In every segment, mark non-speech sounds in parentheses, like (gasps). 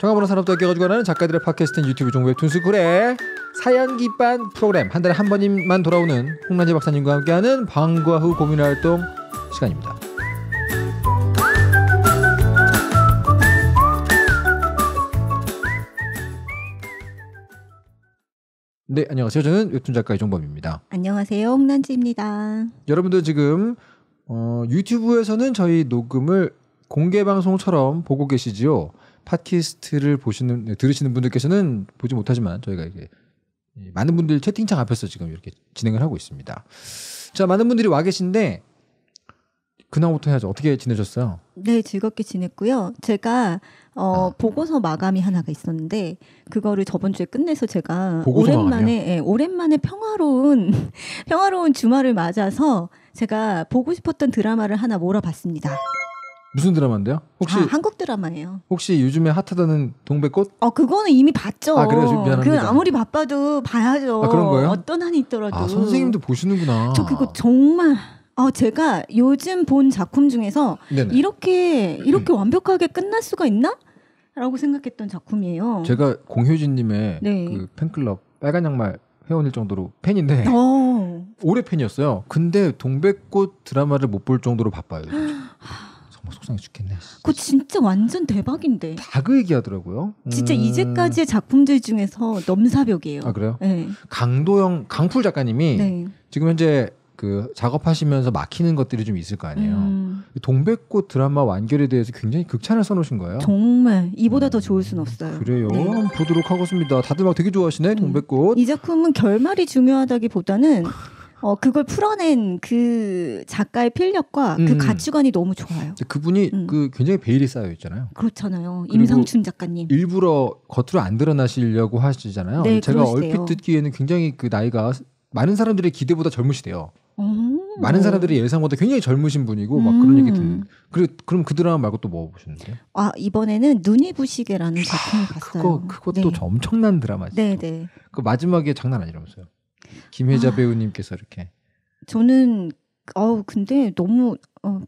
정해보는 산업도 아껴가지고 하는 작가들의 팟캐스트인 유튜브 종국의 툰스쿨의 사연 기반 프로그램 한 달에 한 번만 돌아오는 홍란재 박사님과 함께하는 방과 후 고민활동 시간입니다. 네, 안녕하세요. 저는 웹툰 작가 이종범입니다. 안녕하세요. 홍란지입니다 여러분들 지금 어, 유튜브에서는 저희 녹음을 공개 방송처럼 보고 계시지요. 팟캐스트를 보시는 네, 들으시는 분들께서는 보지 못하지만 저희가 이게 예, 많은 분들 채팅창 앞에서 지금 이렇게 진행을 하고 있습니다. 자, 많은 분들이 와 계신데 그날부터 해야죠. 어떻게 지내셨어요? 네, 즐겁게 지냈고요. 제가 어, 아. 보고서 마감이 하나가 있었는데 그거를 저번 주에 끝내서 제가 오랜만에 예, 오랜만에 평화로운 (laughs) 평화로운 주말을 맞아서 제가 보고 싶었던 드라마를 하나 몰아봤습니다. 무슨 드라마인데요? 혹시 아, 한국 드라마예요. 혹시 요즘에 핫하다는 동백꽃? 어 그거는 이미 봤죠. 아 그래요, 미안합니다. 그 아무리 바빠도 봐야죠. 아, 그런 거예요? 어떤 한이 있더라도. 아 선생님도 보시는구나. 저 그거 정말. 아 제가 요즘 본 작품 중에서 네네. 이렇게 이렇게 음. 완벽하게 끝날 수가 있나? 라고 생각했던 작품이에요. 제가 공효진님의 네. 그 팬클럽 빨간 양말 회원일 정도로 팬인데 오. 어. (laughs) 올해 팬이었어요. 근데 동백꽃 드라마를 못 볼 정도로 바빠요. 어, 속상해 죽겠네. 그거 진짜 완전 대박인데. 다 그 얘기하더라고요. 진짜 음... 이제까지의 작품들 중에서 넘사벽이에요. 아 그래요? 네. 강도영 강풀 작가님이 네. 지금 현재 그 작업하시면서 막히는 것들이 좀 있을 거 아니에요. 음. 그 동백꽃 드라마 완결에 대해서 굉장히 극찬을 써놓으신 거예요. 정말 이보다 음. 더 좋을 순 음, 없어요. 그래요. 네. 보도록 하겠습니다. 다들 막 되게 좋아하시네 음. 동백꽃. 이 작품은 결말이 중요하다기보다는 어, 그걸 풀어낸 그 작가의 필력과 그 음. 그 가치관이 너무 좋아요. 그분이 음. 그 굉장히 베일이 쌓여 있잖아요. 그렇잖아요. 임상춘 작가님. 일부러 겉으로 안 드러나시려고 하시잖아요. 네, 제가 그러시대요. 얼핏 듣기에는 굉장히 그 나이가 많은 사람들의 기대보다 젊으시대요. 오. 많은 사람들이 예상보다 굉장히 젊으신 분이고 막 음. 그런 얘기 음. 듣는. 그고 그럼 그 드라마 말고 또 뭐 보셨는데요? 아 이번에는 눈이 부시게라는 작품 아, 봤어요. 그거 그것도 네. 엄청난 드라마죠. 네네. 네. 그 마지막에 장난 아니라면서요? 김혜자 아, 배우님께서 이렇게 저는 어 근데 너무 어,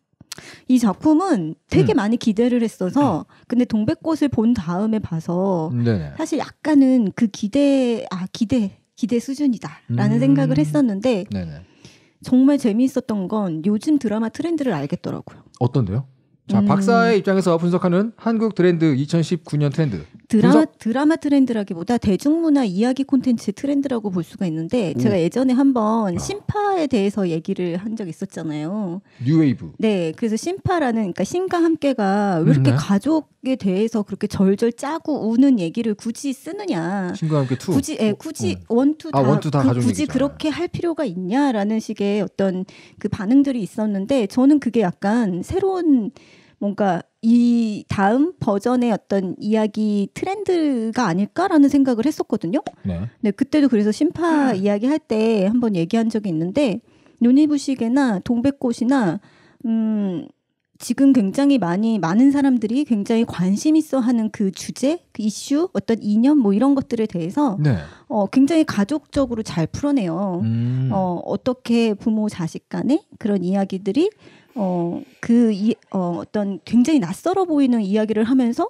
이 작품은 되게 음. 많이 기대를 했어서 음. 근데 동백꽃을 본 다음에 봐서 네네. 사실 약간은 그 기대 아 기대 기대 수준이다라는 음. 생각을 했었는데 네네. 정말 재미있었던 건 요즘 드라마 트렌드를 알겠더라고요. 어떤데요? 자 음. 박사의 입장에서 분석하는 한국 트렌드 2019년 트렌드. 드라마 분석? 드라마 트렌드라기보다 대중문화 이야기 콘텐츠 트렌드라고 볼 수가 있는데 음. 제가 예전에 한번 신파에 아. 대해서 얘기를 한 적 있었잖아요. 뉴웨이브. 네, 그래서 신파라는 그러니까 신과 함께가 왜 이렇게 음. 가족에 대해서 그렇게 절절 짜고 우는 얘기를 굳이 쓰느냐. 신과 함께 투. 굳이 예, 네, 굳이 어. 원투 다, 아, 원투 다 그, 굳이 그렇게 할 필요가 있냐라는 식의 어떤 그 반응들이 있었는데 저는 그게 약간 새로운 뭔가 이 다음 버전의 어떤 이야기 트렌드가 아닐까라는 생각을 했었거든요. 네. 네 그때도 그래서 심파 음. 이야기 할때 한번 얘기한 적이 있는데 요니부시계나 동백꽃이나 음 지금 굉장히 많이 많은 사람들이 굉장히 관심 있어 하는 그 주제, 그 이슈, 어떤 이념 뭐 이런 것들에 대해서 네. 어 굉장히 가족적으로 잘 풀어내요. 음. 어 어떻게 부모 자식 간의 그런 이야기들이 어, 그 이, 어, 어떤 굉장히 낯설어 보이는 이야기를 하면서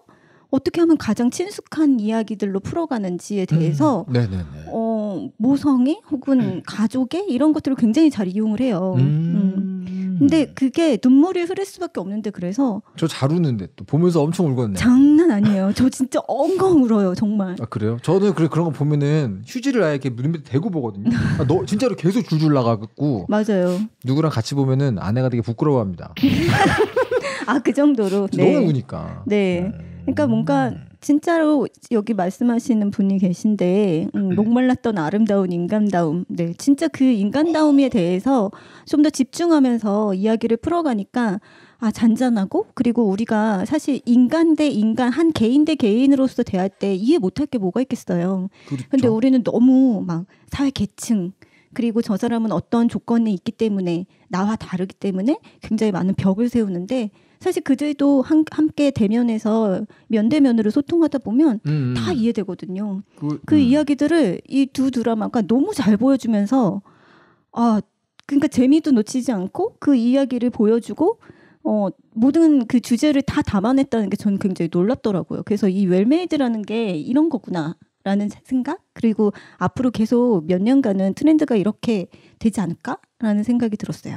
어떻게 하면 가장 친숙한 이야기들로 풀어가는지에 음, 대해서 음, 어, 모성애 혹은 음. 가족의 이런 것들을 굉장히 잘 이용을 해요. 음. 음. 근데 음. 그게 눈물이 흐를 수밖에 없는데 그래서 저 잘 우는데 또 보면서 엄청 울거든요. 장난 아니에요. 저 진짜 엉엉 울어요, 정말. 아 그래요? 저는 그래 그런 거 보면은 휴지를 아예 이렇게 눈밑에 대고 보거든요. 아, 너 진짜로 계속 줄줄 나가고. 맞아요. 누구랑 같이 보면은 아내가 되게 부끄러워합니다. (laughs) 아 그 정도로. 네. 너무 우니까. 네. 음. 그러니까 뭔가 진짜로 여기 말씀하시는 분이 계신데 음, 음. 목말랐던 아름다운 인간다움, 네 진짜 그 인간다움에 대해서 좀 더 집중하면서 이야기를 풀어가니까 아 잔잔하고 그리고 우리가 사실 인간 대 인간 한 개인 대 개인으로서 대할 때 이해 못할 게 뭐가 있겠어요. 그렇죠. 근데 우리는 너무 막 사회 계층 그리고 저 사람은 어떤 조건이 있기 때문에 나와 다르기 때문에 굉장히 많은 벽을 세우는데 사실 그들도 한, 함께 대면에서 면대면으로 소통하다 보면 음, 음. 다 이해되거든요. 그, 그 음. 이야기들을 이 두 드라마가 너무 잘 보여주면서 아 그러니까 재미도 놓치지 않고 그 이야기를 보여주고 어 모든 그 주제를 다 담아냈다는 게 저는 굉장히 놀랍더라고요. 그래서 이 웰메이드라는 게 이런 거구나. 라는 생각 그리고 앞으로 계속 몇 년간은 트렌드가 이렇게 되지 않을까라는 생각이 들었어요.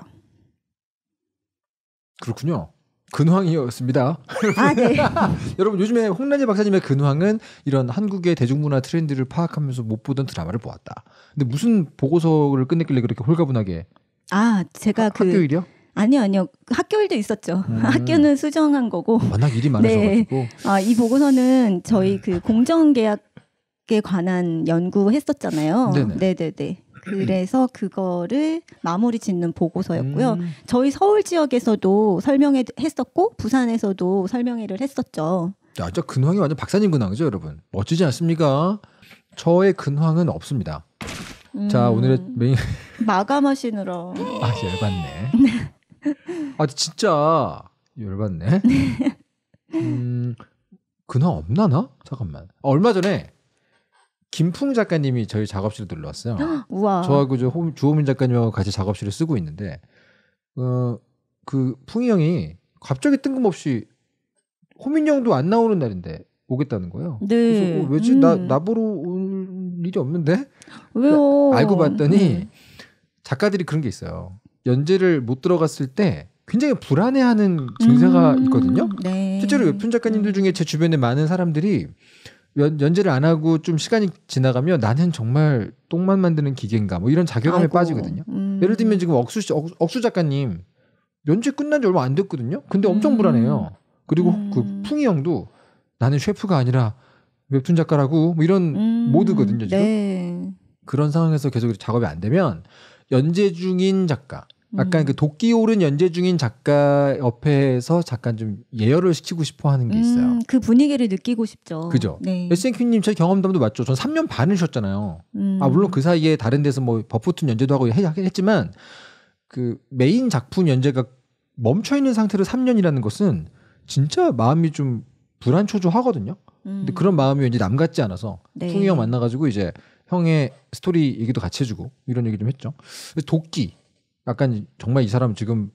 그렇군요. 근황이었습니다. 아, 네. (laughs) 여러분 요즘에 홍란희 박사님의 근황은 이런 한국의 대중문화 트렌드를 파악하면서 못 보던 드라마를 보았다. 근데 무슨 보고서를 끝냈길래 그렇게 홀가분하게? 아 제가 하, 그 학교일이요? 아니요, 아니요. 그 학교일도 있었죠. 음. 학교는 수정한 거고. 워낙 일이 많으셔 네. 아, 이 보고서는 저희 네. 그 공정계약에 관한 연구했었잖아요. 네네. 네네네. 그래서 그거를 마무리 짓는 보고서였고요. 음. 저희 서울 지역에서도 설명회 했었고 부산에서도 설명회를 했었죠. 야, 저 근황이 완전 박사님 근황이죠, 여러분. 멋지지 않습니까? 저의 근황은 없습니다. 음. 자, 오늘의 메인 (laughs) 마감하시느라 아, 열받네. 아, 진짜 열받네. (laughs) 아, 네. 음, 근황 없나 나? 잠깐만. 아, 얼마 전에 김풍 작가님이 저희 작업실에 들러 왔어요. (gasps) 우와. 저하고 저 호, 주호민 작가님하고 같이 작업실을 쓰고 있는데 어, 그 풍이 형이 갑자기 뜬금없이 호민 형도 안 나오는 날인데 오겠다는 거예요. 네. 그래서 어, 왜지 음. 나 나보러 올 일이 없는데? (gasps) 왜요? 알고 봤더니 네. 작가들이 그런 게 있어요. 연재를 못 들어갔을 때 굉장히 불안해하는 증세가 음. 있거든요. 네. 실제로 웹툰 작가님들 음. 중에 제 주변에 많은 사람들이 연, 연재를 안 하고 좀 시간이 지나가면 나는 정말 똥만 만드는 기계인가 뭐 이런 자괴감에 아이고, 빠지거든요. 음. 예를 들면 지금 억수 씨, 억, 수 작가님 연재 끝난 지 얼마 안 됐거든요. 근데 엄청 음. 불안해요. 그리고 음. 그 풍이 형도 나는 셰프가 아니라 웹툰 작가라고 뭐 이런 음. 모드거든요. 지금 네. 그런 상황에서 계속 작업이 안 되면 연재 중인 작가 약간 음. 그 도끼 오른 연재 중인 작가 옆에서 잠깐 좀 예열을 시키고 싶어 하는 게 있어요. 음, 그 분위기를 느끼고 싶죠. 그죠. 네. SNQ님 제 경험담도 맞죠. 전 3년 반을 쉬었잖아요. 음. 아, 물론 그 사이에 다른 데서 뭐 버프툰 연재도 하고 해, 하긴 했지만 그 메인 작품 연재가 멈춰있는 상태로 3년이라는 것은 진짜 마음이 좀 불안초조하거든요. 근데 음. 그런 마음이 왠지 남 같지 않아서 네. 풍이 형 만나가지고 이제 형의 스토리 얘기도 같이 해주고 이런 얘기 좀 했죠. 도끼 약간 정말 이 사람 지금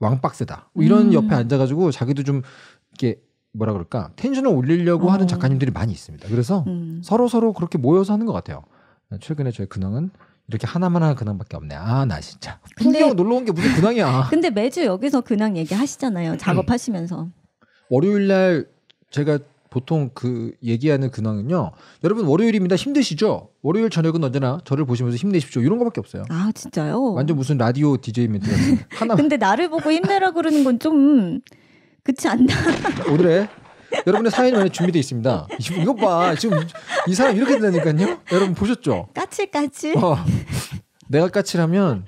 왕빡세다뭐 이런 음. 옆에 앉아가지고 자기도 좀 이렇게 뭐라 그럴까 텐션을 올리려고 어. 하는 작가님들이 많이 있습니다. 그래서 음. 서로 서로 그렇게 모여서 하는 것 같아요. 최근에 저의 근황은 이렇게 하나만 하나 근황밖에 없네. 아 나 진짜 풍경 놀러 온 게 무슨 근황이야. (laughs) 근데 매주 여기서 근황 얘기하시잖아요. 작업하시면서 음. 월요일 날 제가 보통 그 얘기하는 근황은요. 여러분 월요일입니다. 힘드시죠? 월요일 저녁은 언제나 저를 보시면서 힘내십시오. 이런 거밖에 없어요. 아 진짜요? 완전 무슨 라디오 디제이 멘트 같은 하나. 근데 나를 보고 힘내라 그러는 건 좀 그렇지 않나? (laughs) 오늘의 여러분의 사연이 많이 준비되어 있습니다. 이거 봐. 지금 이 사람 이렇게 된다니까요. 여러분 보셨죠? 까칠까칠. 어, 내가 까칠하면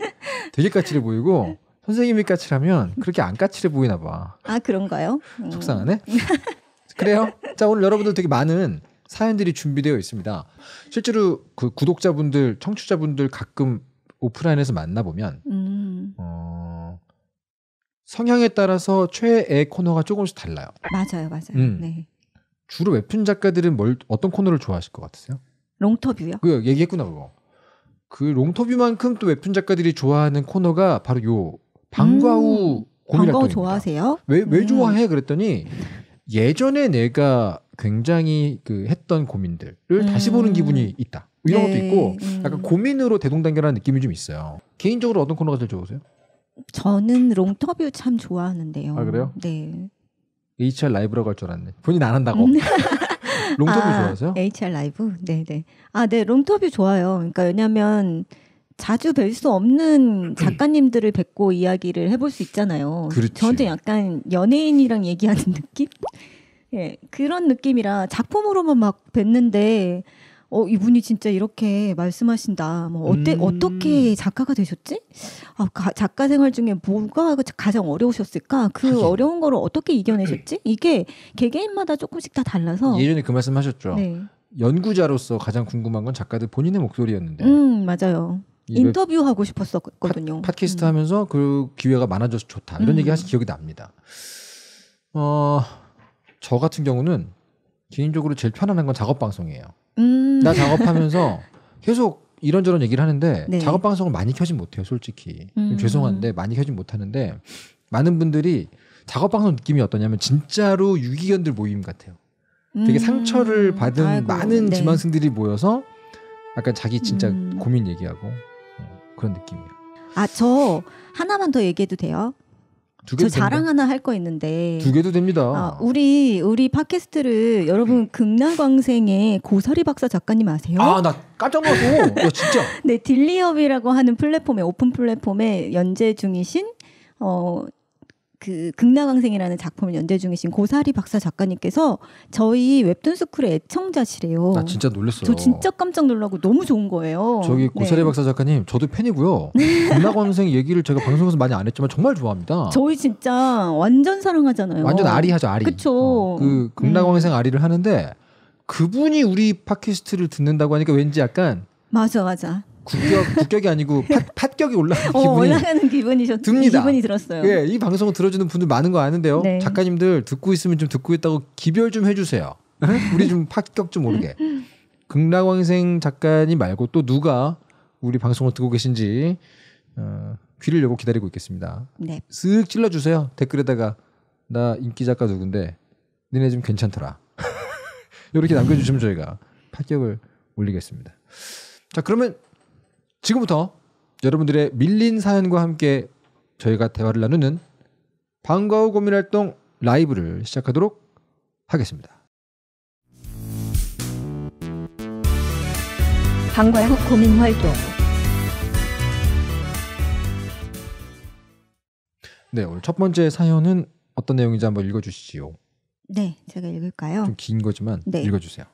되게 까칠해 보이고 선생님이 까칠하면 그렇게 안 까칠해 보이나 봐. 아 그런가요? 음. 속상하네. 그래요. 자 오늘 여러분들 되게 많은 사연들이 준비되어 있습니다. 실제로 그 구독자분들, 청취자분들 가끔 오프라인에서 만나보면 음. 어, 성향에 따라서 최애 코너가 조금씩 달라요. 맞아요, 맞아요. 음. 네. 주로 웹툰 작가들은 뭘 어떤 코너를 좋아하실 것 같으세요? 롱터뷰요? 그 얘기했구나 그거. 그 롱터뷰만큼 또 웹툰 작가들이 좋아하는 코너가 바로 요 방과후 음. 고민 방과후 좋아하세요? 왜왜 네. 좋아해? 그랬더니 예전에 내가 굉장히 그 했던 고민들을 음. 다시 보는 음. 기분이 있다. 이런 네. 것도 있고 음. 약간 고민으로 대동단결하는 느낌이 좀 있어요. 개인적으로 어떤 코너가 제일 좋으세요? 저는 롱터뷰 참 좋아하는데요. 아 그래요? 네. HR 라이브라고 줄 알았네. 본인 안 한다고. 음. 롱터뷰 아, 좋아하세요? HR 라이브. 네, 네. 아, 네. 롱터뷰 좋아요. 그러니까 왜냐면 자주 뵐 수 없는 음. 작가님들을 뵙고 이야기를 해볼 수 있잖아요. 그렇지. 저한테 약간 연예인이랑 얘기하는 (laughs) 느낌? 예, 그런 느낌이라 작품으로만 막 뵀는데, 어, 이분이 진짜 이렇게 말씀하신다. 뭐, 어때, 음. 어떻게 작가가 되셨지? 아, 가, 작가 생활 중에 뭐가 가장 어려우셨을까? 그 사실. 어려운 거를 어떻게 이겨내셨지? 이게 개개인마다 조금씩 다 달라서. 예전에 그 말씀 하셨죠. 네. 연구자로서 가장 궁금한 건 작가들 본인의 목소리였는데. 음, 맞아요. 인터뷰하고 싶었었거든요. 팟, 팟캐스트 음. 하면서 그 기회가 많아져서 좋다. 이런 음. 얘기 하신 기억이 납니다. 어, 저 같은 경우는 개인적으로 제일 편안한 건 작업 방송이에요. 음. 나 작업하면서 계속 이런저런 얘기를 하는데 네. 작업 방송을 많이 켜진 못해요, 솔직히. 음. 죄송한데 많이 켜진 못하는데 많은 분들이 작업 방송 느낌이 어떠냐면 진짜로 유기견들 모임 같아요. 되게 음. 상처를 받은 아이고, 많은 네. 지망생들이 모여서 약간 자기 진짜 음. 고민 얘기하고 그런 느낌이에요. 아, 저 하나만 더 얘기해도 돼요? 저 됩니다. 하나 할 거 있는데 두 개도 됩니다. 아, 우리 우리 팟캐스트를 여러분 네. 극락왕생의 고사리 박사 작가님 아세요? 아나 깜짝 놀랐어. 진짜. (laughs) 네 딜리업이라고 하는 플랫폼에 오픈 플랫폼에 연재 중이신 어그 극락왕생이라는 작품을 연재 중이신 고사리 박사 작가님께서 저희 웹툰 스쿨의 애청자시래요. 나 아, 진짜 놀랐어요. 저 진짜 깜짝 놀라고 너무 좋은 거예요. 저기 네. 고사리 네. 박사 작가님 저도 팬이고요. (laughs) 극락왕생 얘기를 제가 방송에서 많이 안 했지만 정말 좋아합니다. 저희 진짜 완전 사랑하잖아요. 완전 아리 하죠 아리. 그쵸. 어, 그 극락왕생 음. 아리를 하는데 그분이 우리 팟캐스트를 듣는다고 하니까 왠지 약간 맞아 맞아. 국격, (laughs) 국격이 아니고 팟격이 올라가는 어, 기분이 올라가는 기분이셨 듭니다. 기분이 들었어요. 예, 이방송 들어주는 분들 많은 거 아는데요. 네. 작가님들 듣고 있으면 좀 듣고 있다고 기별 좀 해주세요. 우리 좀 (laughs) 팥격 좀 오르게. 극락왕생 작가님 말고 또 누가 우리 방송을 듣고 계신지 어, 귀를 열고 기다리고 있겠습니다. 네. 쓱 찔러주세요. 댓글에다가 나 인기 작가 누군데 니네 좀 괜찮더라. 이렇게 (laughs) 남겨주시면 저희가 파격을 올리겠습니다. 자 그러면 지금부터 여러분들의 밀린 사연과 함께 저희가 대화를 나누는 방과후 고민활동 라이브를 시작하도록 하겠습니다. 방과후 고민활동 네, 오늘 첫 번째 사연은 어떤 내용인지 한번 읽어주시지요. 네, 제가 읽을까요? 좀 긴 거지만 네. 읽어주세요.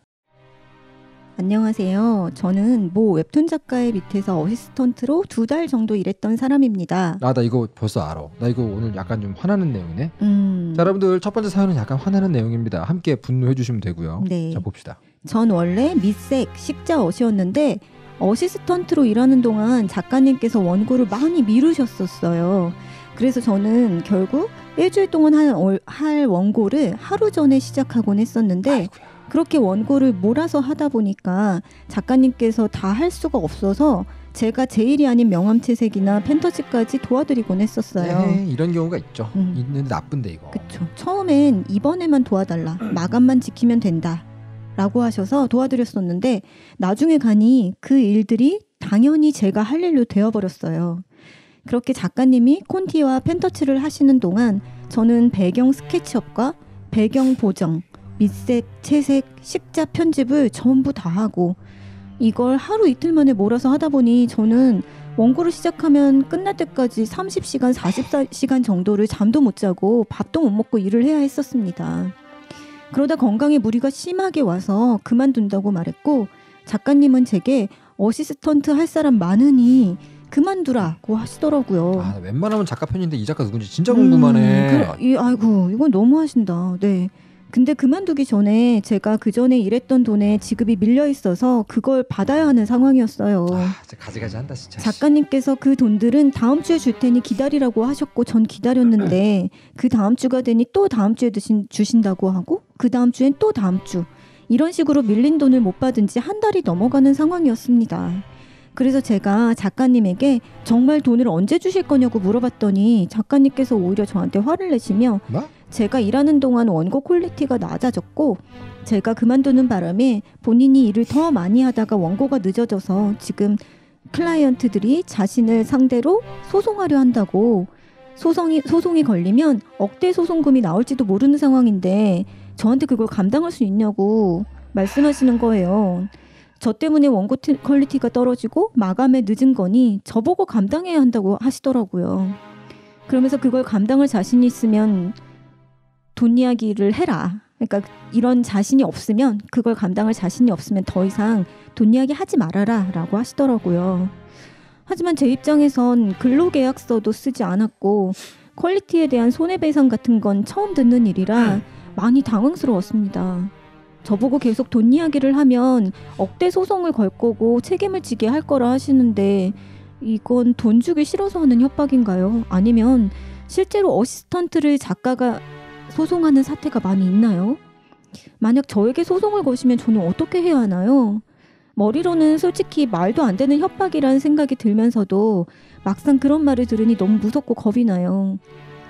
안녕하세요. 저는 모 웹툰 작가의 밑에서 어시스턴트로 두 달 정도 일했던 사람입니다. 아, 나 이거 벌써 알아. 나 이거 오늘 약간 좀 화나는 내용이네. 음. 자, 여러분들 첫 번째 사연은 약간 화나는 내용입니다. 함께 분노해 주시면 되고요. 네. 자, 봅시다. 전 원래 밑색 십자 어시였는데 어시스턴트로 일하는 동안 작가님께서 원고를 많이 미루셨었어요. 그래서 저는 결국 일주일 동안 한, 할 원고를 하루 전에 시작하곤 했었는데 아이고야. 그렇게 원고를 몰아서 하다 보니까 작가님께서 다 할 수가 없어서 제가 제일이 아닌 명암채색이나 펜터치까지 도와드리곤 했었어요. 네, 이런 경우가 있죠. 음. 있는 나쁜데 이거. 그렇죠. 처음엔 이번에만 도와달라. 음. 마감만 지키면 된다. 라고 하셔서 도와드렸었는데 나중에 가니 그 일들이 당연히 제가 할 일로 되어버렸어요. 그렇게 작가님이 콘티와 펜터치를 하시는 동안 저는 배경 스케치업과 배경 보정, 밑색, 채색, 식자 편집을 전부 다 하고 이걸 하루 이틀 만에 몰아서 하다 보니 저는 원고를 시작하면 끝날 때까지 30시간, 40시간 정도를 잠도 못 자고 밥도 못 먹고 일을 해야 했었습니다. 그러다 건강에 무리가 심하게 와서 그만둔다고 말했고 작가님은 제게 어시스턴트 할 사람 많으니 그만두라고 하시더라고요. 아, 웬만하면 작가 편인데 이 작가 누군지 진짜 궁금하네. 음, 그 이, 아이고 이건 너무 하신다. 네. 근데 그만두기 전에 제가 그 전에 일했던 돈에 지급이 밀려 있어서 그걸 받아야 하는 상황이었어요. 아, 가지가지 한다 진짜. 작가님께서 그 돈들은 다음 주에 줄 테니 기다리라고 하셨고 전 기다렸는데 그 다음 주가 되니 또 다음 주에 드신, 주신다고 하고 그 다음 주엔 또 다음 주 이런 식으로 밀린 돈을 못 받은 지 한 달이 넘어가는 상황이었습니다. 그래서 제가 작가님에게 정말 돈을 언제 주실 거냐고 물어봤더니 작가님께서 오히려 저한테 화를 내시며 나? 뭐? 제가 일하는 동안 원고 퀄리티가 낮아졌고 제가 그만두는 바람에 본인이 일을 더 많이 하다가 원고가 늦어져서 지금 클라이언트들이 자신을 상대로 소송하려 한다고 소송이 소송이 걸리면 억대 소송금이 나올지도 모르는 상황인데 저한테 그걸 감당할 수 있냐고 말씀하시는 거예요. 저 때문에 원고 퀄리티가 떨어지고 마감에 늦은 거니 저보고 감당해야 한다고 하시더라고요. 그러면서 그걸 감당할 자신이 있으면 돈 이야기를 해라. 그러니까 이런 자신이 없으면 그걸 감당할 자신이 없으면 더 이상 돈 이야기 하지 말아라라고 하시더라고요. 하지만 제 입장에선 근로계약서도 쓰지 않았고 퀄리티에 대한 손해배상 같은 건 처음 듣는 일이라 많이 당황스러웠습니다. 저보고 계속 돈 이야기를 하면 억대 소송을 걸 거고 책임을 지게 할 거라 하시는데 이건 돈 주기 싫어서 하는 협박인가요? 아니면 실제로 어시스턴트를 작가가 소송하는 사태가 많이 있나요? 만약 저에게 소송을 거시면 저는 어떻게 해야 하나요? 머리로는 솔직히 말도 안 되는 협박이라는 생각이 들면서도 막상 그런 말을 들으니 너무 무섭고 겁이 나요.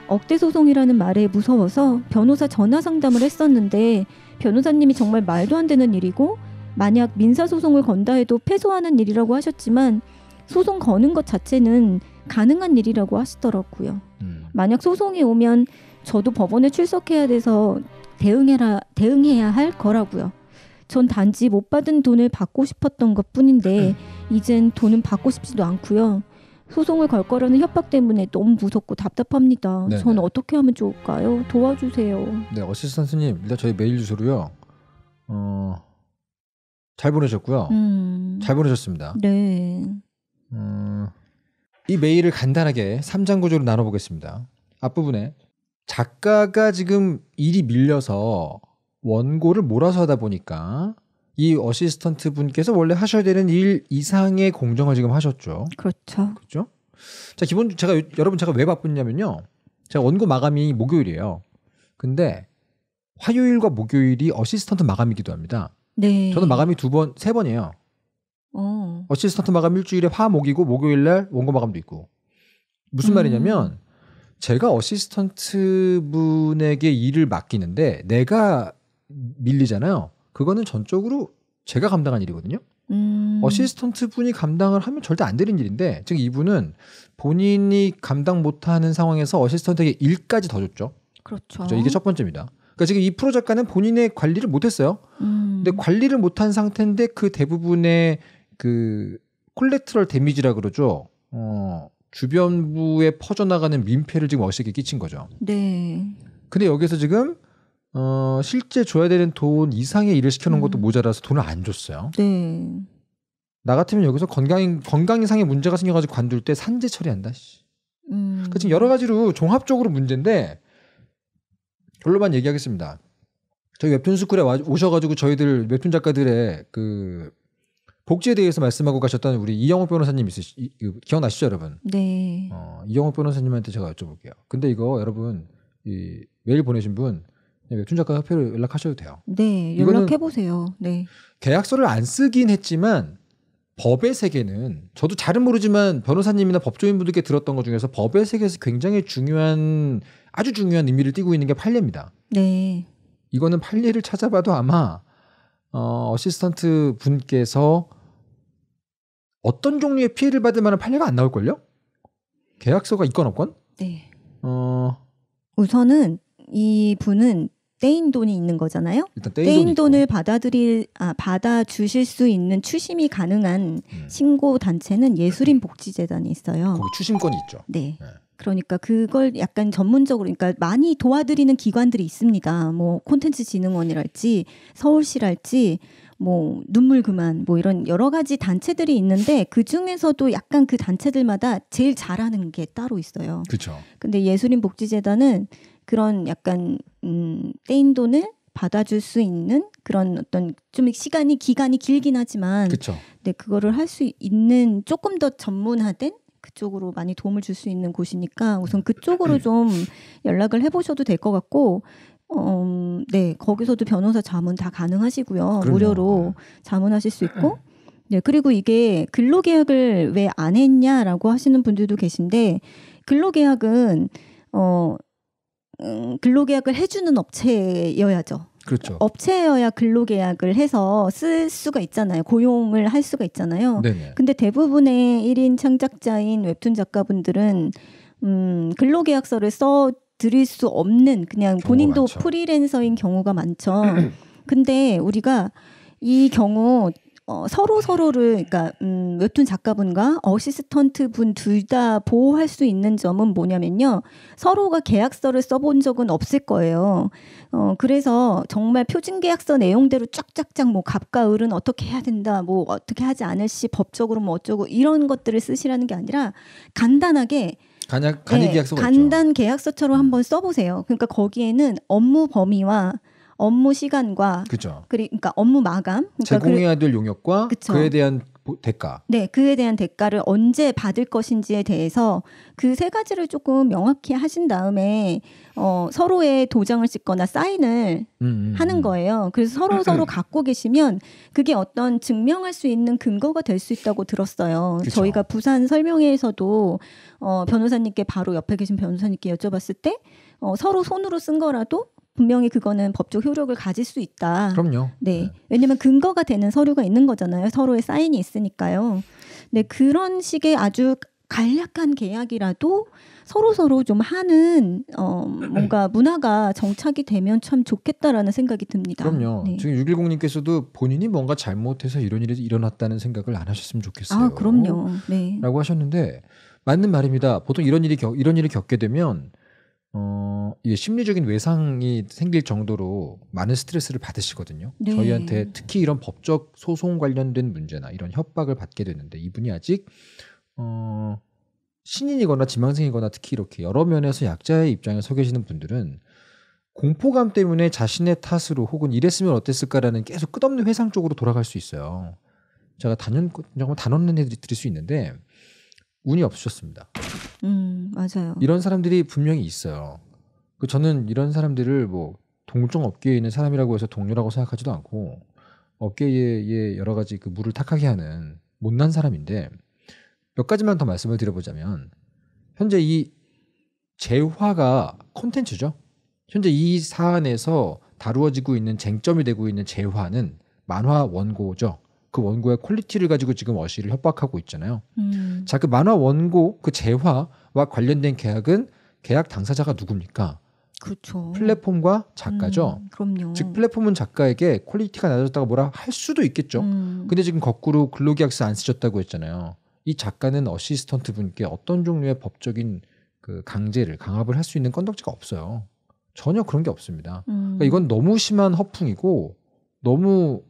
억대 소송이라는 말에 무서워서 변호사 전화 상담을 했었는데 변호사님이 정말 말도 안 되는 일이고 만약 민사 소송을 건다 해도 패소하는 일이라고 하셨지만 소송 거는 것 자체는 가능한 일이라고 하시더라고요. 음. 만약 소송이 오면 저도 법원에 출석해야 돼서 대응해라 대응해야 할 거라고요. 전 단지 못 받은 돈을 받고 싶었던 것 뿐인데 음. 이젠 돈은 받고 싶지도 않고요. 소송을 걸 거라는 협박 때문에 너무 무섭고 답답합니다. 네네. 저 네. 어떻게 하면 좋을까요? 도와주세요. 네, 어시스선생님 일단 저희 메일 주소로요. 어, 잘 보내셨고요. 음... 잘 보내셨습니다. 네. 음, 이 메일을 간단하게 3장 구조로 나눠보겠습니다. 앞부분에 작가가 지금 일이 밀려서 원고를 몰아서 하다 보니까 이 어시스턴트 분께서 원래 하셔야 되는 일 이상의 공정을 지금 하셨죠. 그렇죠. 그렇죠. 자, 기본 제가 여러분 제가 왜 바쁘냐면요. 제가 원고 마감이 목요일이에요. 근데 화요일과 목요일이 어시스턴트 마감이기도 합니다. 네. 저는 마감이 두 번, 세 번이에요. 어. 어시스턴트 마감 일주일에 화목이고 목요일 날 원고 마감도 있고. 무슨 말이냐면 제가 어시스턴트 분에게 일을 맡기는데 내가 밀리잖아요. 그거는 전적으로 제가 감당한 일이거든요. 음. 어시스턴트 분이 감당을 하면 절대 안 되는 일인데 즉 이분은 본인이 감당 못하는 상황에서 어시스턴트에게 일까지 더 줬죠. 그렇죠. 그렇죠? 이게 첫 번째입니다. 그러니까 지금 이 프로 작가는 본인의 관리를 못했어요. 음. 근데 관리를 못한 상태인데 그 대부분의 그콜레트럴 데미지라 그러죠. 어, 주변부에 퍼져나가는 민폐를 지금 어색하게 끼친 거죠. 네. 근데 여기서 지금 어, 실제 줘야 되는 돈 이상의 일을 시켜놓은 음. 것도 모자라서 돈을 안 줬어요. 네. 나 같으면 여기서 건강 건강 이상의 문제가 생겨가지고 관둘 때 산재 처리한다. 씨. 음. 그 지금 여러 가지로 종합적으로 문제인데 결론만 얘기하겠습니다. 저희 웹툰 스쿨에 와, 오셔가지고 저희들 웹툰 작가들의 그 복지에 대해서 말씀하고 가셨던 우리 이영호 변호사님 있으시 이, 그 기억나시죠, 여러분? 네. 어, 이영호 변호사님한테 제가 여쭤볼게요. 근데 이거 여러분 이 메일 보내신 분 웹툰 작가 협회로 연락하셔도 돼요. 네, 연락해 보세요. 네. 계약서를 안 쓰긴 했지만 법의 세계는 저도 잘은 모르지만 변호사님이나 법조인분들께 들었던 것 중에서 법의 세계에서 굉장히 중요한 아주 중요한 의미를 띠고 있는 게 판례입니다. 네. 이거는 판례를 찾아봐도 아마 어, 어 시스턴트 분께서 어떤 종류의 피해를 받을 만한 판례가 안 나올걸요? 계약서가 있건 없건? 네. 어... 우선은 이 분은 떼인 돈이 있는 거잖아요. 떼인, 떼인 돈을 받아들일 아, 받아 주실 수 있는 추심이 가능한 음. 신고 단체는 예술인 복지재단이 있어요. 거기 추심권이 있죠. 네. 네. 그러니까 그걸 약간 전문적으로 그러니까 많이 도와드리는 기관들이 있습니다. 뭐 콘텐츠 진흥원이랄지 서울시랄지 뭐 눈물 그만 뭐 이런 여러 가지 단체들이 있는데 그 중에서도 약간 그 단체들마다 제일 잘하는 게 따로 있어요. 그렇죠. 근데 예술인 복지재단은 그런 약간 음, 떼인 돈을 받아줄 수 있는 그런 어떤 좀 시간이 기간이 길긴 하지만 그쵸. 네 그거를 할 수 있는 조금 더 전문화된 그쪽으로 많이 도움을 줄 수 있는 곳이니까 우선 그쪽으로 음. 좀 연락을 해보셔도 될 것 같고 어, 네 거기서도 변호사 자문 다 가능하시고요 그럼요. 무료로 네. 자문하실 수 있고 음. 네 그리고 이게 근로계약을 왜 안 했냐라고 하시는 분들도 계신데 근로계약은 어 음, 근로계약을 해주는 업체여야죠. 그렇죠. 업체여야 근로계약을 해서 쓸 수가 있잖아요. 고용을 할 수가 있잖아요. 네네. 근데 대부분의 1인 창작자인 웹툰 작가분들은 음, 근로계약서를 써 드릴 수 없는 그냥 본인도 프리랜서인 경우가 많죠. (clears throat) 근데 우리가 이 경우 어, 서로 서로를 그러니까 음, 웹툰 작가분과 어시스턴트 분 둘 다 보호할 수 있는 점은 뭐냐면요 서로가 계약서를 써본 적은 없을 거예요. 어, 그래서 정말 표준 계약서 내용대로 쫙쫙쫙 뭐 갑과을은 어떻게 해야 된다, 뭐 어떻게 하지 않을 시 법적으로 뭐 어쩌고 이런 것들을 쓰시라는 게 아니라 간단하게 간약 간이 네, 계약서 간단 계약서처럼 한번 써보세요. 그러니까 거기에는 업무 범위와 업무 시간과 그죠. 그러니까 업무 마감 그러니까 제공해야 될 용역과 그쵸. 그에 대한 대가. 네, 그에 대한 대가를 언제 받을 것인지에 대해서 그 세 가지를 조금 명확히 하신 다음에 어, 서로의 도장을 찍거나 사인을 음, 음, 음. 하는 거예요. 그래서 서로 음, 서로 갖고 계시면 그게 어떤 증명할 수 있는 근거가 될 수 있다고 들었어요. 그쵸. 저희가 부산 설명회에서도 어, 변호사님께 바로 옆에 계신 변호사님께 여쭤봤을 때 어, 서로 손으로 쓴 거라도 분명히 그거는 법적 효력을 가질 수 있다. 그럼요. 네. 네. 왜냐면 근거가 되는 서류가 있는 거잖아요. 서로의 사인이 있으니까요. 네, 그런 식의 아주 간략한 계약이라도 서로 서로 좀 하는 어 뭔가 음. 문화가 정착이 되면 참 좋겠다라는 생각이 듭니다. 그럼요. 네. 지금 610님께서도 본인이 뭔가 잘못해서 이런 일이 일어났다는 생각을 안 하셨으면 좋겠어요. 아, 그럼요. 네. 라고 하셨는데 맞는 말입니다. 보통 이런 일이 겪, 이런 일을 겪게 되면 어, 이게 심리적인 외상이 생길 정도로 많은 스트레스를 받으시거든요. 네. 저희한테 특히 이런 법적 소송 관련된 문제나 이런 협박을 받게 되는데 이분이 아직 어, 신인이거나 지망생이거나 특히 이렇게 여러 면에서 약자의 입장에 서 계시는 분들은 공포감 때문에 자신의 탓으로 혹은 이랬으면 어땠을까라는 계속 끝없는 회상 쪽으로 돌아갈 수 있어요. 제가 단연, 단언, 단언 애들이 들을 수 있는데 운이 없으셨습니다. 음, 맞아요. 이런 사람들이 분명히 있어요. 그 저는 이런 사람들을 뭐 동종 업계에 있는 사람이라고 해서 동료라고 생각하지도 않고 업계에 여러 가지 그 물을 탁하게 하는 못난 사람인데 몇 가지만 더 말씀을 드려보자면 현재 이 재화가 콘텐츠죠. 현재 이 사안에서 다루어지고 있는 쟁점이 되고 있는 재화는 만화 원고죠. 그 원고의 퀄리티를 가지고 지금 어시를 협박하고 있잖아요. 음. 자, 그 만화 원고 그 재화와 관련된 계약은 계약 당사자가 누굽니까? 그렇죠. 플랫폼과 작가죠. 음, 그럼요. 즉 플랫폼은 작가에게 퀄리티가 낮아졌다고 뭐라 할 수도 있겠죠. 음. 근데 지금 거꾸로 근로계약서 안 쓰셨다고 했잖아요. 이 작가는 어시스턴트 분께 어떤 종류의 법적인 그 강제를 강압을 할 수 있는 건덕지가 없어요. 전혀 그런 게 없습니다. 음. 그러니까 이건 너무 심한 허풍이고 너무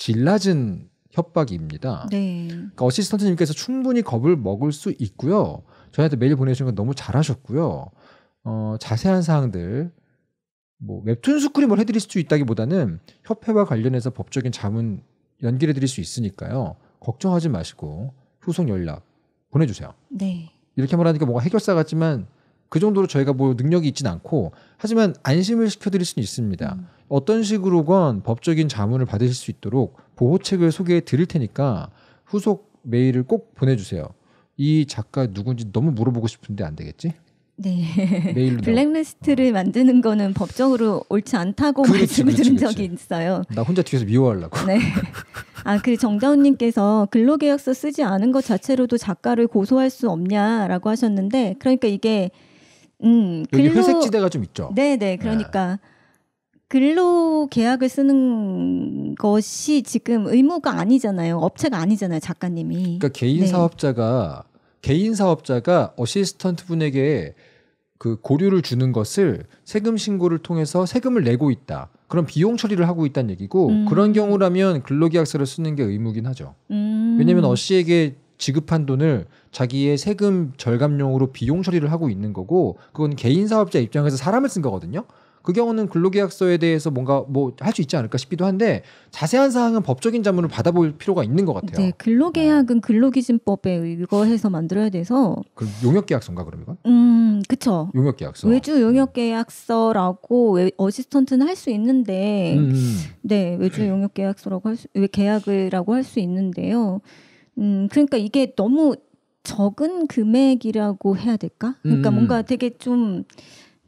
질낮진 협박입니다. 네. 그러니까 어시스턴트님께서 충분히 겁을 먹을 수 있고요. 저희한테 메일 보내주신 건 너무 잘하셨고요. 어, 자세한 사항들 뭐 웹툰 스크림을 해드릴 수 있다기보다는 협회와 관련해서 법적인 자문 연결해드릴 수 있으니까요. 걱정하지 마시고 후속 연락 보내주세요. 네. 이렇게 말하니까 뭔가 해결사 같지만 그 정도로 저희가 뭐 능력이 있지는 않고 하지만 안심을 시켜드릴 수는 있습니다. 음. 어떤 식으로건 법적인 자문을 받으실 수 있도록 보호책을 소개해 드릴 테니까 후속 메일을 꼭 보내주세요. 이 작가 누군지 너무 물어보고 싶은데 안 되겠지? 네. (laughs) 블랙리스트를 어. 만드는 거는 법적으로 옳지 않다고 그렇지, 말씀을 드린 적이 있어요. 나 혼자 뒤에서 미워하려고. 네. 아, 그 정다운님께서 근로계약서 쓰지 않은 것 자체로도 작가를 고소할 수 없냐라고 하셨는데, 그러니까 이게 음, 여기 근로, 회색 지대가 좀 있죠. 네, 네. 그러니까 근로 계약을 쓰는 것이 지금 의무가 아니잖아요. 업체가 아니잖아요, 작가님이. 그러니까 개인 네. 사업자가 개인 사업자가 어시스턴트 분에게 그 고류를 주는 것을 세금 신고를 통해서 세금을 내고 있다. 그런 비용 처리를 하고 있다는 얘기고 음. 그런 경우라면 근로계약서를 쓰는 게 의무긴 하죠. 음. 왜냐하면 어씨에게 지급한 돈을 자기의 세금 절감용으로 비용 처리를 하고 있는 거고 그건 개인 사업자 입장에서 사람을 쓴 거거든요. 그 경우는 근로계약서에 대해서 뭔가 뭐 할 수 있지 않을까 싶기도 한데 자세한 사항은 법적인 자문을 받아볼 필요가 있는 것 같아요. 네, 근로계약은 근로기준법에 의거해서 만들어야 돼서. 그 용역계약서인가 그럼 이건? 음, 그쵸. 용역계약서. 외주 용역계약서라고 외, 어시스턴트는 할 수 있는데, 음, 음. 네, 외주 네. 용역계약서라고 할 수, 계약을라고 할 수 있는데요. 음, 그러니까 이게 너무 적은 금액이라고 해야 될까? 그러니까 음. 뭔가 되게 좀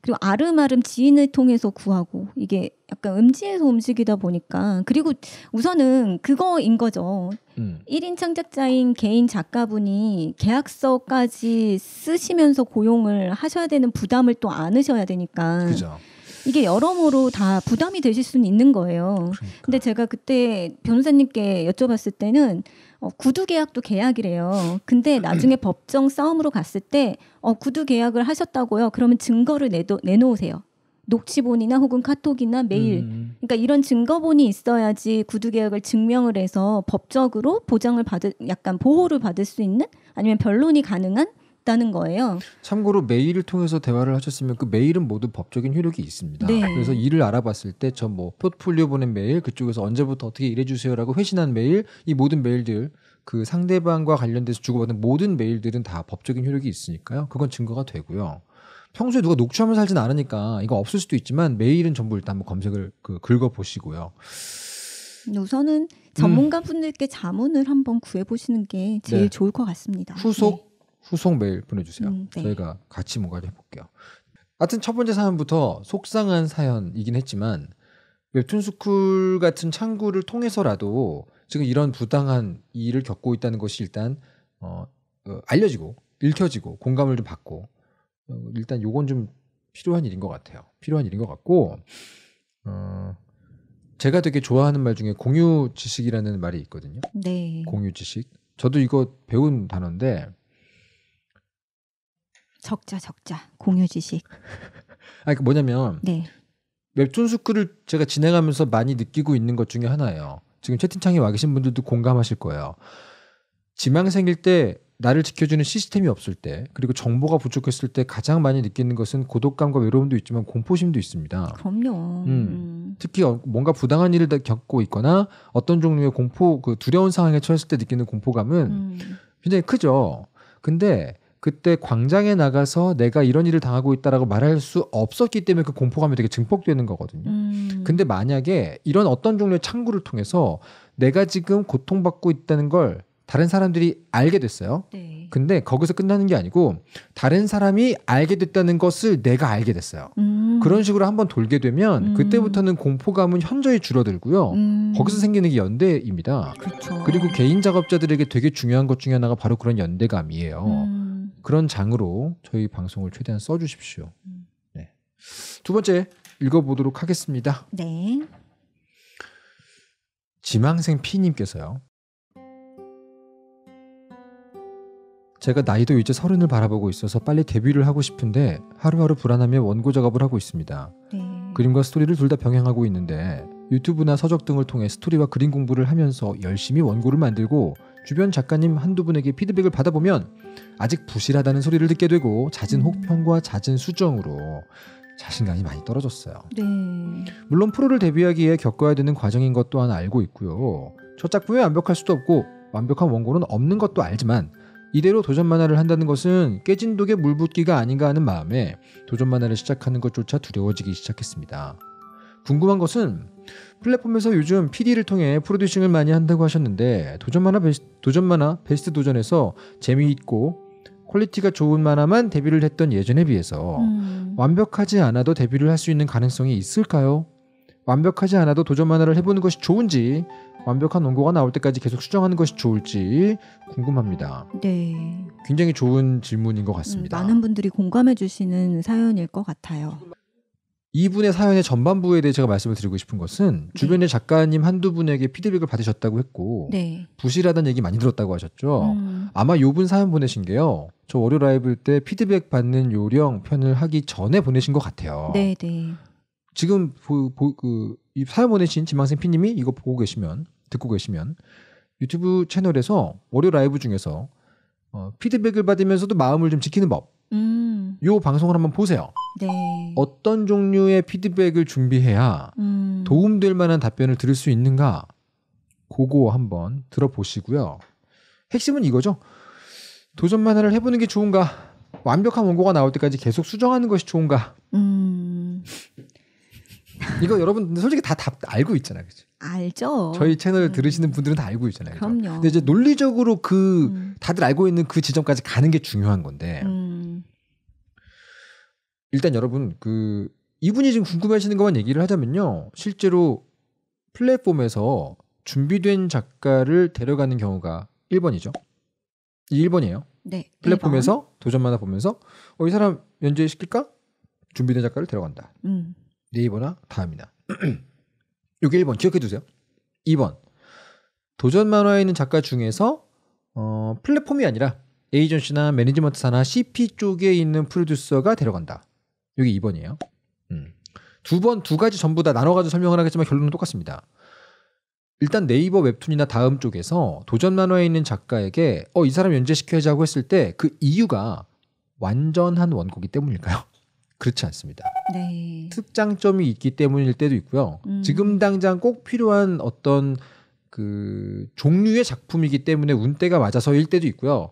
그리고 아름아름 지인을 통해서 구하고 이게 약간 음지에서 움직이다 보니까 그리고 우선은 그거인 거죠. 음. 1인 창작자인 개인 작가분이 계약서까지 쓰시면서 고용을 하셔야 되는 부담을 또 안으셔야 되니까. 그죠. 이게 여러모로 다 부담이 되실 수는 있는 거예요. 그러니까. 근데 제가 그때 변호사님께 여쭤봤을 때는 어, 구두 계약도 계약이래요. 근데 음. 나중에 법정 싸움으로 갔을 때 어, 구두 계약을 하셨다고요. 그러면 증거를 내도, 내놓으세요. 녹취본이나 혹은 카톡이나 메일. 음, 음. 그러니까 이런 증거본이 있어야지 구두 계약을 증명을 해서 법적으로 보장을 받을 약간 보호를 받을 수 있는 아니면 변론이 가능한 없다는 거예요. 참고로 메일을 통해서 대화를 하셨으면 그 메일은 모두 법적인 효력이 있습니다. 네. 그래서 일을 알아봤을 때전뭐 포트폴리오 보낸 메일 그쪽에서 언제부터 어떻게 일해주세요라고 회신한 메일 이 모든 메일들 그 상대방과 관련돼서 주고받은 모든 메일들은 다 법적인 효력이 있으니까요. 그건 증거가 되고요. 평소에 누가 녹취하면서 살진 않으니까 이거 없을 수도 있지만 메일은 전부 일단 한번 검색을 그 긁어 보시고요. 우선은 전문가분들께 음. 자문을 한번 구해보시는 게 제일 네. 좋을 것 같습니다. 후속 네. 후속 메일 보내주세요. 음, 네. 저희가 같이 뭔가를 해볼게요. 하여튼 첫 번째 사연부터 속상한 사연이긴 했지만 웹툰 스쿨 같은 창구를 통해서라도 지금 이런 부당한 일을 겪고 있다는 것이 일단 어, 어 알려지고 읽혀지고 공감을 좀 받고 어, 일단 요건 좀 필요한 일인 것 같아요. 필요한 일인 것 같고 어, 제가 되게 좋아하는 말 중에 공유 지식이라는 말이 있거든요. 네. 공유 지식. 저도 이거 배운 단어인데 적자 적자 공유 지식. (laughs) 아그 뭐냐면 네. 웹툰 스쿨을 제가 진행하면서 많이 느끼고 있는 것 중에 하나예요. 지금 채팅창에 와 계신 분들도 공감하실 거예요. 지망 생일때 나를 지켜주는 시스템이 없을 때 그리고 정보가 부족했을 때 가장 많이 느끼는 것은 고독감과 외로움도 있지만 공포심도 있습니다. 그럼요. 음, 음. 특히 어, 뭔가 부당한 일을 겪고 있거나 어떤 종류의 공포 그 두려운 상황에 처했을 때 느끼는 공포감은 음. 굉장히 크죠. 근데 그때 광장에 나가서 내가 이런 일을 당하고 있다라고 말할 수 없었기 때문에 그 공포감이 되게 증폭되는 거거든요. 음. 근데 만약에 이런 어떤 종류의 창구를 통해서 내가 지금 고통받고 있다는 걸 다른 사람들이 알게 됐어요. 네. 근데 거기서 끝나는 게 아니고 다른 사람이 알게 됐다는 것을 내가 알게 됐어요. 음. 그런 식으로 한번 돌게 되면 음. 그때부터는 공포감은 현저히 줄어들고요. 음. 거기서 생기는 게 연대입니다. 그쵸. 그렇죠. 그리고 개인 작업자들에게 되게 중요한 것 중에 하나가 바로 그런 연대감이에요. 음. 그런 장으로 저희 방송을 최대한 써주십시오. 음. 네. 두 번째 읽어보도록 하겠습니다. 네. 지망생 피님께서요 제가 나이도 이제 서른을 바라보고 있어서 빨리 데뷔를 하고 싶은데 하루하루 불안하며 원고 작업을 하고 있습니다. 네. 그림과 스토리를 둘 다 병행하고 있는데 유튜브나 서적 등을 통해 스토리와 그림 공부를 하면서 열심히 원고를 만들고 주변 작가님 한두 분에게 피드백을 받아보면 아직 부실하다는 소리를 듣게 되고 잦은 음. 혹평과 잦은 수정으로 자신감이 많이 떨어졌어요. 네. 물론 프로를 데뷔하기에 겪어야 되는 과정인 것 또한 알고 있고요. 첫 작품이 완벽할 수도 없고 완벽한 원고는 없는 것도 알지만 이대로 도전 만화를 한다는 것은 깨진 독에 물붓기가 아닌가 하는 마음에 도전 만화를 시작하는 것조차 두려워지기 시작했습니다. 궁금한 것은 플랫폼에서 요즘 PD를 통해 프로듀싱을 많이 한다고 하셨는데 도전 만화 베스트, 도전 베스트 도전에서 재미있고 퀄리티가 좋은 만화만 데뷔를 했던 예전에 비해서 음. 완벽하지 않아도 데뷔를 할 수 있는 가능성이 있을까요? 완벽하지 않아도 도전 만화를 해보는 것이 좋은지 완벽한 원고가 나올 때까지 계속 수정하는 것이 좋을지 궁금합니다. 네. 굉장히 좋은 질문인 것 음, 같습니다. 음, 많은 분들이 공감해 주시는 사연일 것 같아요. 이분의 사연의 전반부에 대해 제가 말씀을 드리고 싶은 것은 네. 주변의 작가님 한두 분에게 피드백을 받으셨다고 했고 네. 부실하다는 얘기 많이 들었다고 하셨죠. 음. 아마 요분 사연 보내신 게요. 저 월요 라이브 때 피드백 받는 요령 편을 하기 전에 보내신 것 같아요. 네, 네. 지금 보, 보, 그, 이 사연 보내신 지망생 피님이 이거 보고 계시면 듣고 계시면 유튜브 채널에서 월요 라이브 중에서 어, 피드백을 받으면서도 마음을 좀 지키는 법 음. 요 방송을 한번 보세요. 네. 어떤 종류의 피드백을 준비해야 음. 도움될 만한 답변을 들을 수 있는가? 그거 한번 들어보시고요. 핵심은 이거죠. 도전 만화를 해보는 게 좋은가? 완벽한 원고가 나올 때까지 계속 수정하는 것이 좋은가? 음. 이거 여러분 솔직히 다답 알고 있잖아요. 그죠? 알죠. 저희 채널 들으시는 음. 분들은 다 알고 있잖아요. 그죠? 그럼요. 근데 이제 논리적으로 그 음. 다들 알고 있는 그 지점까지 가는 게 중요한 건데. 음. 일단 여러분 그 이분이 지금 궁금해하시는 것만 얘기를 하자면요. 실제로 플랫폼에서 준비된 작가를 데려가는 경우가 1번이죠. 이 1번이에요. 네. 플랫폼에서 1번. 도전 만화 보면서 어, 이 사람 연재시킬까? 준비된 작가를 데려간다. 음. 네이버나 다음이나. 이게 (clears throat) 1번 기억해 두세요. 2번 도전 만화에 있는 작가 중에서 어, 플랫폼이 아니라 에이전시나 매니지먼트사나 CP 쪽에 있는 프로듀서가 데려간다. 여기 2번이에요. 음. 두 번, 두 가지 전부 다 나눠가지고 설명을 하겠지만 결론은 똑같습니다. 일단 네이버 웹툰이나 다음 쪽에서 도전 만화에 있는 작가에게 어, 이 사람 연재시켜야지 하고 했을 때 그 이유가 완전한 원고기 때문일까요? (laughs) 그렇지 않습니다. 네. 특장점이 있기 때문일 때도 있고요. 음. 지금 당장 꼭 필요한 어떤 그 종류의 작품이기 때문에 운때가 맞아서일 때도 있고요.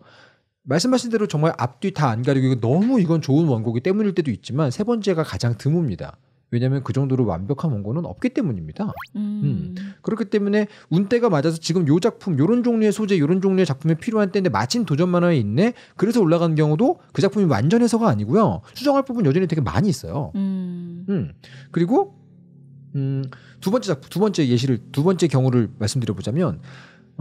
말씀하신 대로 정말 앞뒤 다 안 가리고 너무 이건 좋은 원곡이 때문일 때도 있지만 세 번째가 가장 드뭅니다. 왜냐하면 그 정도로 완벽한 원고는 없기 때문입니다. 음. 음. 그렇기 때문에 운때가 맞아서 지금 요 작품 요런 종류의 소재 요런 종류의 작품이 필요한 때인데 마침 도전 만화에 있네. 그래서 올라간 경우도 그 작품이 완전 해서가 아니고요. 수정할 부분 여전히 되게 많이 있어요. 음. 음. 그리고 음, 두 번째 작두 품 번째 예시를 두 번째 경우를 말씀드려 보자면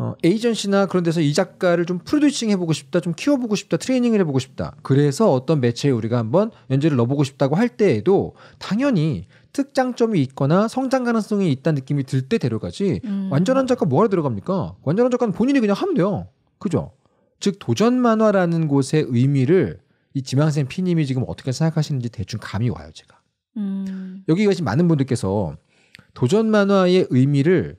어, 에이전시나 그런 데서 이 작가를 좀 프로듀싱 해보고 싶다, 좀 키워보고 싶다, 트레이닝을 해보고 싶다. 그래서 어떤 매체에 우리가 한번 연재를 넣어보고 싶다고 할 때에도 당연히 특장점이 있거나 성장 가능성이 있다는 느낌이 들 때 데려가지 음. 완전한 작가 뭐하러 들어갑니까? 완전한 작가는 본인이 그냥 하면 돼요. 그죠? 즉 도전 만화라는 곳의 의미를 이 지망생 피님이 지금 어떻게 생각하시는지 대충 감이 와요 제가. 음. 여기 계신 많은 분들께서 도전 만화의 의미를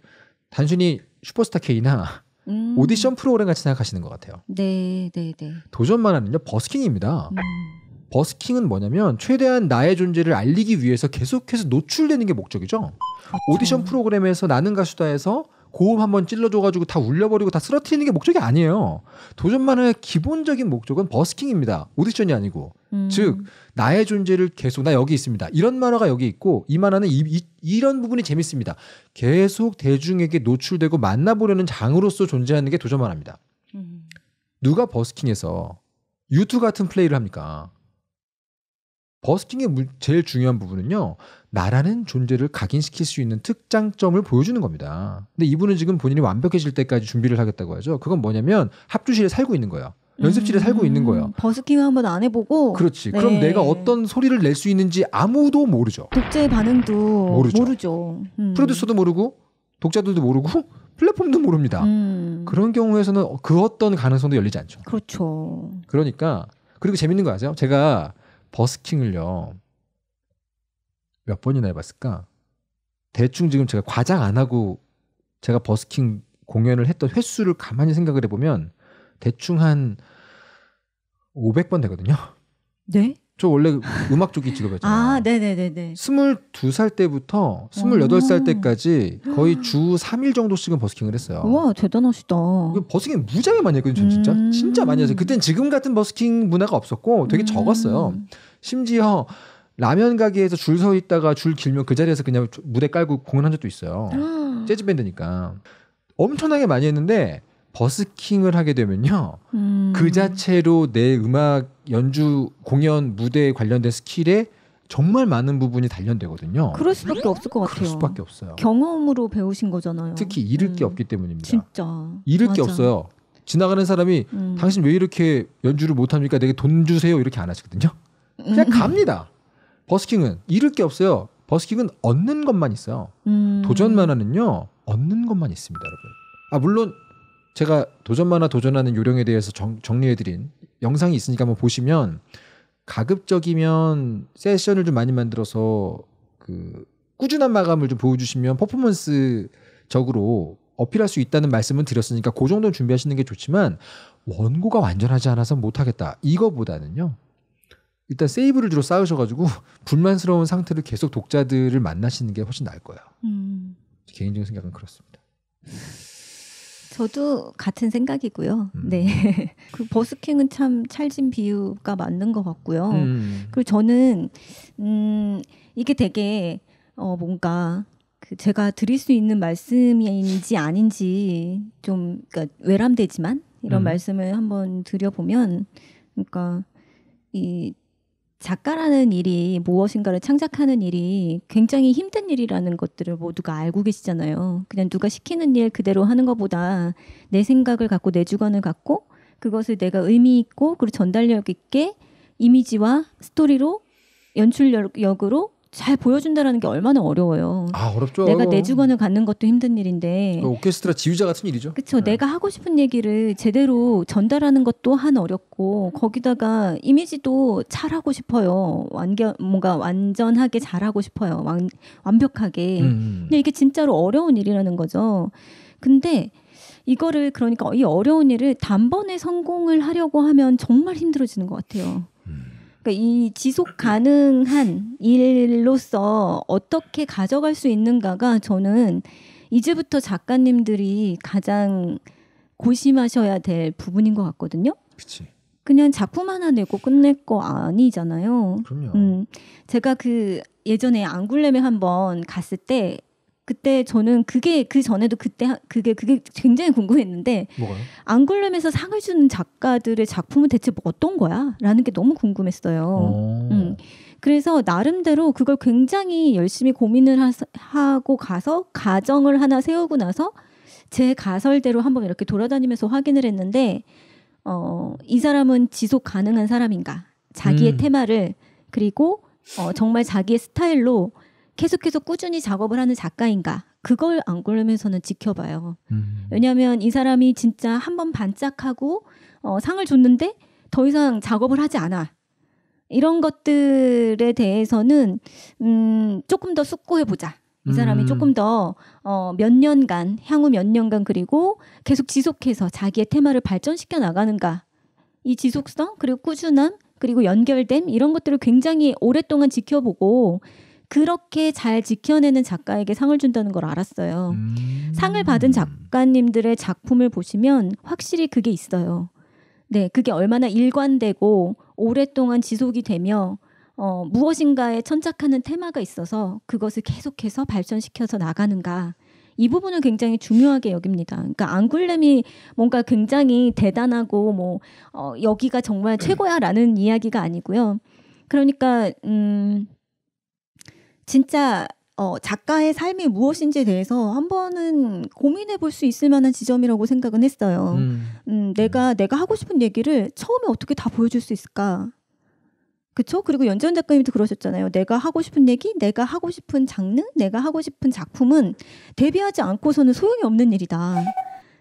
단순히 슈퍼스타 K나 음. 오디션 프로그램 같이 생각하시는 것 같아요. 네, 네, 네. 도전만 아니요 버스킹입니다. 음. 버스킹은 뭐냐면 최대한 나의 존재를 알리기 위해서 계속해서 노출되는 게 목적이죠. 그렇죠. 오디션 프로그램에서 나는 가수다에서 고음 한번 찔러줘가지고 다 울려버리고 다쓰러트리는게 목적이 아니에요. 도전만의 기본적인 목적은 버스킹입니다. 오디션이 아니고. 음. 즉, 나의 존재를 계속, 나 여기 있습니다. 이런 만화가 여기 있고, 이 만화는 이, 이런 부분이 재밌습니다. 계속 대중에게 노출되고 만나보려는 장으로서 존재하는 게 도전 만합니다 음. 누가 버스킹에서 유튜 브 같은 플레이를 합니까? 버스킹의 제일 중요한 부분은요. 나라는 존재를 각인시킬 수 있는 특장점을 보여주는 겁니다. 근데 이분은 지금 본인이 완벽해질 때까지 준비를 하겠다고 하죠. 그건 뭐냐면 합주실에 살고 있는 거예요. 연습실에 음, 살고 있는 거예요. 버스킹 을 한번 안 해보고. 그렇지. 네. 그럼 내가 어떤 소리를 낼 수 있는지 아무도 모르죠. 독자의 반응도 모르죠. 모르죠. 음. 프로듀서도 모르고 독자들도 모르고 플랫폼도 모릅니다. 음. 그런 경우에서는 그 어떤 가능성도 열리지 않죠. 그렇죠. 그러니까 그리고 재밌는 거 아세요? 제가 버스킹을요 몇 번이나 해봤을까? 대충 지금 제가 과장 안 하고 제가 버스킹 공연을 했던 횟수를 가만히 생각을 해보면 대충 한 500번 되거든요. 네? 저 원래 음악 쪽이 직업이었잖아요. 아, 네네네네. 22살 때부터 28살 때까지 거의 주 3일 정도씩은 버스킹을 했어요. 우와 대단하시다. 버스킹 무지하게 많이 했거든요, 전 진짜. 음. 진짜 많이 했어요. 음. 그땐 지금 같은 버스킹 문화가 없었고 되게 음. 적었어요. 심지어 라면 가게에서 줄 서 있다가 줄 길면 그 자리에서 그냥 무대 깔고 공연한 적도 있어요. 아. 재즈 밴드니까 엄청나게 많이 했는데 버스킹을 하게 되면요 음. 그 자체로 내 음악 연주 공연 무대에 관련된 스킬에 정말 많은 부분이 단련되거든요. 그럴 수밖에 없을 것 같아요. 그럴 수밖에 없어요. 경험으로 배우신 거잖아요. 특히 잃을 음. 게 없기 때문입니다. 진짜 잃을 맞아. 게 없어요. 지나가는 사람이 음. 당신 왜 이렇게 연주를 못합니까? 내게 돈 주세요 이렇게 안 하시거든요. 음. 그냥 갑니다. 버스킹은 잃을 게 없어요. 버스킹은 얻는 것만 있어요. 음. 도전 만화는요, 얻는 것만 있습니다, 여러분. 아, 물론 제가 도전 만화 도전하는 요령에 대해서 정, 정리해드린 영상이 있으니까 한번 보시면 가급적이면 세션을 좀 많이 만들어서 그 꾸준한 마감을 좀 보여주시면 퍼포먼스적으로 어필할 수 있다는 말씀을 드렸으니까 그 정도는 준비하시는 게 좋지만 원고가 완전하지 않아서 못하겠다 이거보다는요 일단 세이브를 주로 쌓으셔가지고 (laughs) 불만스러운 상태를 계속 독자들을 만나시는 게 훨씬 나을 거예요. 음. 개인적인 생각은 그렇습니다. 저도 같은 생각이고요. 음. 네. (laughs) 그 버스킹은 참 찰진 비유가 맞는 것 같고요. 음. 그리고 저는 음 이게 되게 어 뭔가 그 제가 드릴 수 있는 말씀인지 아닌지 좀 그러니까 외람되지만 이런 음. 말씀을 한번 드려보면 그러니까 이 작가라는 일이 무엇인가를 창작하는 일이 굉장히 힘든 일이라는 것들을 모두가 알고 계시잖아요. 그냥 누가 시키는 일 그대로 하는 것보다 내 생각을 갖고 내 주관을 갖고 그것을 내가 의미 있고 그리고 전달력 있게 이미지와 스토리로 연출력으로 잘 보여준다라는 게 얼마나 어려워요. 아 어렵죠. 내가 내 주관을 갖는 것도 힘든 일인데. 그 오케스트라 지휘자 같은 일이죠. 그렇죠. 네. 내가 하고 싶은 얘기를 제대로 전달하는 것도한 어렵고 거기다가 이미지도 잘 하고 싶어요. 완전 뭔가 완전하게 잘 하고 싶어요. 완, 완벽하게. 음, 음. 근데 이게 진짜로 어려운 일이라는 거죠. 근데 이거를 그러니까 이 어려운 일을 단번에 성공을 하려고 하면 정말 힘들어지는 것 같아요. 그러니까 이 지속 가능한 일로서 어떻게 가져갈 수 있는가가 저는 이제부터 작가님들이 가장 고심하셔야 될 부분인 것 같거든요. 그치. 그냥 작품 하나 내고 끝낼 거 아니잖아요. 그럼요. 음, 제가 그 예전에 앙굴렘에 한번 갔을 때 그때 저는 그게 그 전에도 그때 그게 그게 굉장히 궁금했는데 안골렘에서 상을 주는 작가들의 작품은 대체 뭐 어떤 거야?라는 게 너무 궁금했어요. 어. 음. 그래서 나름대로 그걸 굉장히 열심히 고민을 하, 고 가서 가정을 하나 세우고 나서 제 가설대로 한번 이렇게 돌아다니면서 확인을 했는데 어, 이 사람은 지속 가능한 사람인가? 자기의 음. 테마를 그리고 어, 정말 자기의 스타일로 계속해서 꾸준히 작업을 하는 작가인가 그걸 안 걸면서는 지켜봐요. 음. 왜냐하면 이 사람이 진짜 한 번 반짝하고 어, 상을 줬는데 더 이상 작업을 하지 않아. 이런 것들에 대해서는 음, 조금 더 숙고해 보자. 이 사람이 음. 조금 더몇 어, 년간 향후 몇 년간 그리고 계속 지속해서 자기의 테마를 발전시켜 나가는가. 이 지속성 그리고 꾸준함 그리고 연결됨 이런 것들을 굉장히 오랫동안 지켜보고 그렇게 잘 지켜내는 작가에게 상을 준다는 걸 알았어요. 음... 상을 받은 작가님들의 작품을 보시면 확실히 그게 있어요. 네, 그게 얼마나 일관되고 오랫동안 지속이 되며 어, 무엇인가에 천착하는 테마가 있어서 그것을 계속해서 발전시켜서 나가는가. 이 부분을 굉장히 중요하게 여깁니다. 그러니까 앙굴렘이 뭔가 굉장히 대단하고 뭐 어, 여기가 정말 최고야라는 이야기가 아니고요. 그러니까 음 진짜 어, 작가의 삶이 무엇인지에 대해서 한 번은 고민해 볼 수 있을 만한 지점이라고 생각은 했어요. 음. 음, 내가 음. 내가 하고 싶은 얘기를 처음에 어떻게 다 보여줄 수 있을까? 그쵸? 그리고 연재원 작가님도 그러셨잖아요. 내가 하고 싶은 얘기, 내가 하고 싶은 장르, 내가 하고 싶은 작품은 데뷔하지 않고서는 소용이 없는 일이다.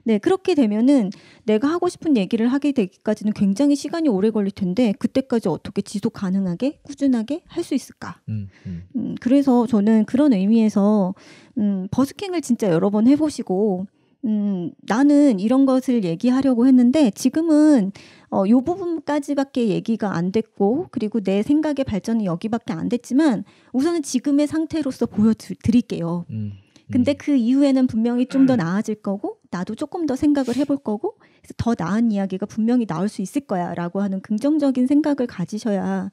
네, 그렇게 되면은 내가 하고 싶은 얘기를 하게 되기까지는 굉장히 시간이 오래 걸릴 텐데 그때까지 어떻게 지속 가능하게 꾸준하게 할 수 있을까? 음, 음. 음, 그래서 저는 그런 의미에서 음, 버스킹을 진짜 여러 번 해보시고 음, 나는 이런 것을 얘기하려고 했는데 지금은 어, 요 부분까지밖에 얘기가 안 됐고 그리고 내 생각의 발전이 여기밖에 안 됐지만 우선은 지금의 상태로서 보여드릴게요. 음. 근데 음. 그 이후에는 분명히 좀더 음. 나아질 거고 나도 조금 더 생각을 해볼 거고 더 나은 이야기가 분명히 나올 수 있을 거야라고 하는 긍정적인 생각을 가지셔야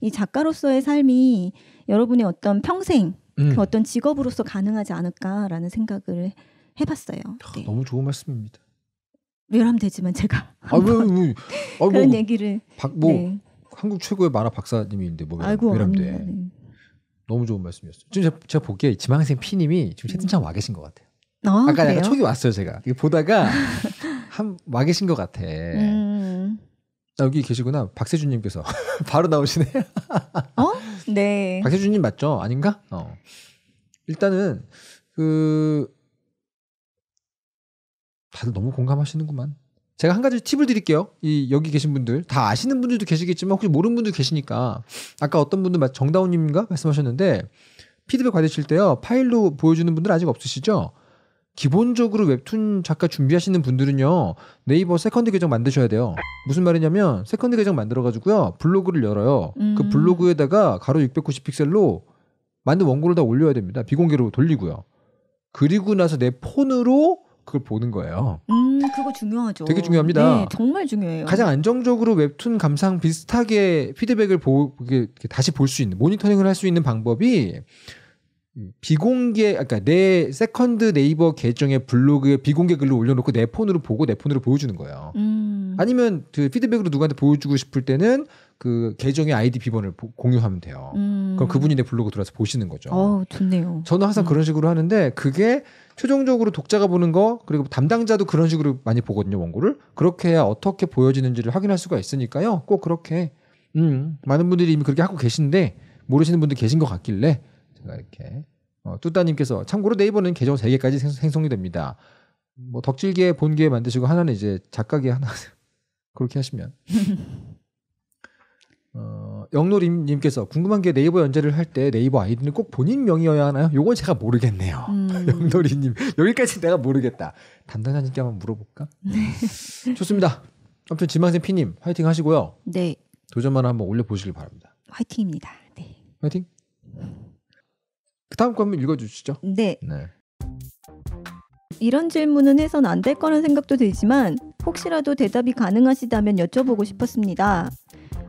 이 작가로서의 삶이 여러분의 어떤 평생 그 음. 그 어떤 직업으로서 가능하지 않을까라는 생각을 해봤어요. 아, 네. 너무 좋은 말씀입니다. 외람되지만 제가 아, 왜, 왜, 아, 그런 뭐, 얘기를 박, 뭐 네. 한국 최고의 만화 박사님인데 뭐 외람, 아이고, 외람돼. 아니, 아니. 너무 좋은 말씀이었어요. 지금 제가, 제가 보기에 지망생 피님이 지금 채팅창 와 계신 것 같아요. 어, 아까 그래요? 약간 초기 왔어요 제가 이거 보다가 한와 (laughs) 계신 것 같아. 음. 아, 여기 계시구나 박세준님께서 (laughs) 바로 나오시네. 어? (laughs) 네. 박세준님 맞죠? 아닌가? 어. 일단은 그 다들 너무 공감하시는구만. 제가 한 가지 팁을 드릴게요. 이 여기 계신 분들 다 아시는 분들도 계시겠지만 혹시 모르는 분들 계시니까 아까 어떤 분들 정다운님인가 말씀하셨는데 피드백 받으실 때요 파일로 보여주는 분들 아직 없으시죠? 기본적으로 웹툰 작가 준비하시는 분들은요 네이버 세컨드 계정 만드셔야 돼요 무슨 말이냐면 세컨드 계정 만들어가지고요 블로그를 열어요 그 음. 그 블로그에다가 가로 690 픽셀로 만든 원고를 다 올려야 됩니다 비공개로 돌리고요 그리고 나서 내 폰으로 그걸 보는 거예요. 음, 그거 중요하죠. 되게 중요합니다. 네, 정말 중요해요. 가장 안정적으로 웹툰 감상 비슷하게 피드백을 보, 게 다시 볼 수 있는 모니터링을 할 수 있는 방법이 비공개, 아, 그러니까 내 세컨드 네이버 계정의 블로그에 비공개 글로 올려놓고 내 폰으로 보고 내 폰으로 보여주는 거예요. 음. 아니면 그 피드백으로 누구한테 보여주고 싶을 때는 그 계정의 아이디 비번을 보, 공유하면 돼요. 음. 그럼 그분이 내 블로그 들어와서 보시는 거죠. 어, 좋네요. 저는 항상 음. 그런 식으로 하는데 그게 최종적으로 독자가 보는 거 그리고 담당자도 그런 식으로 많이 보거든요 원고를 그렇게 해야 어떻게 보여지는지를 확인할 수가 있으니까요 꼭 그렇게 음, 많은 분들이 이미 그렇게 하고 계신데 모르시는 분들 계신 것 같길래 제가 이렇게 어, 뚜따님께서 참고로 네이버는 계정 3개까지 생성, 이 됩니다. 뭐 덕질계 본계 만드시고 하나는 이제 작가계 하나 (laughs) 그렇게 하시면 (laughs) 어, 영노님께서 궁금한 게 네이버 연재를 할 때 네이버 아이디는 꼭 본인 명의여야 하나요? 요건 제가 모르겠네요. 음. (laughs) 영노리님 여기까지 내가 모르겠다. 담당자님께 한번 물어볼까? 네. 음, 좋습니다. 아무튼 지망생 피님 화이팅 하시고요. 네. 도전만 한번 올려보시길 바랍니다. 화이팅입니다. 네. 화이팅. 그 다음 거 한번 읽어주시죠. 네. 네. 이런 질문은 해선 안 될 거란 생각도 들지만 혹시라도 대답이 가능하시다면 여쭤보고 싶었습니다.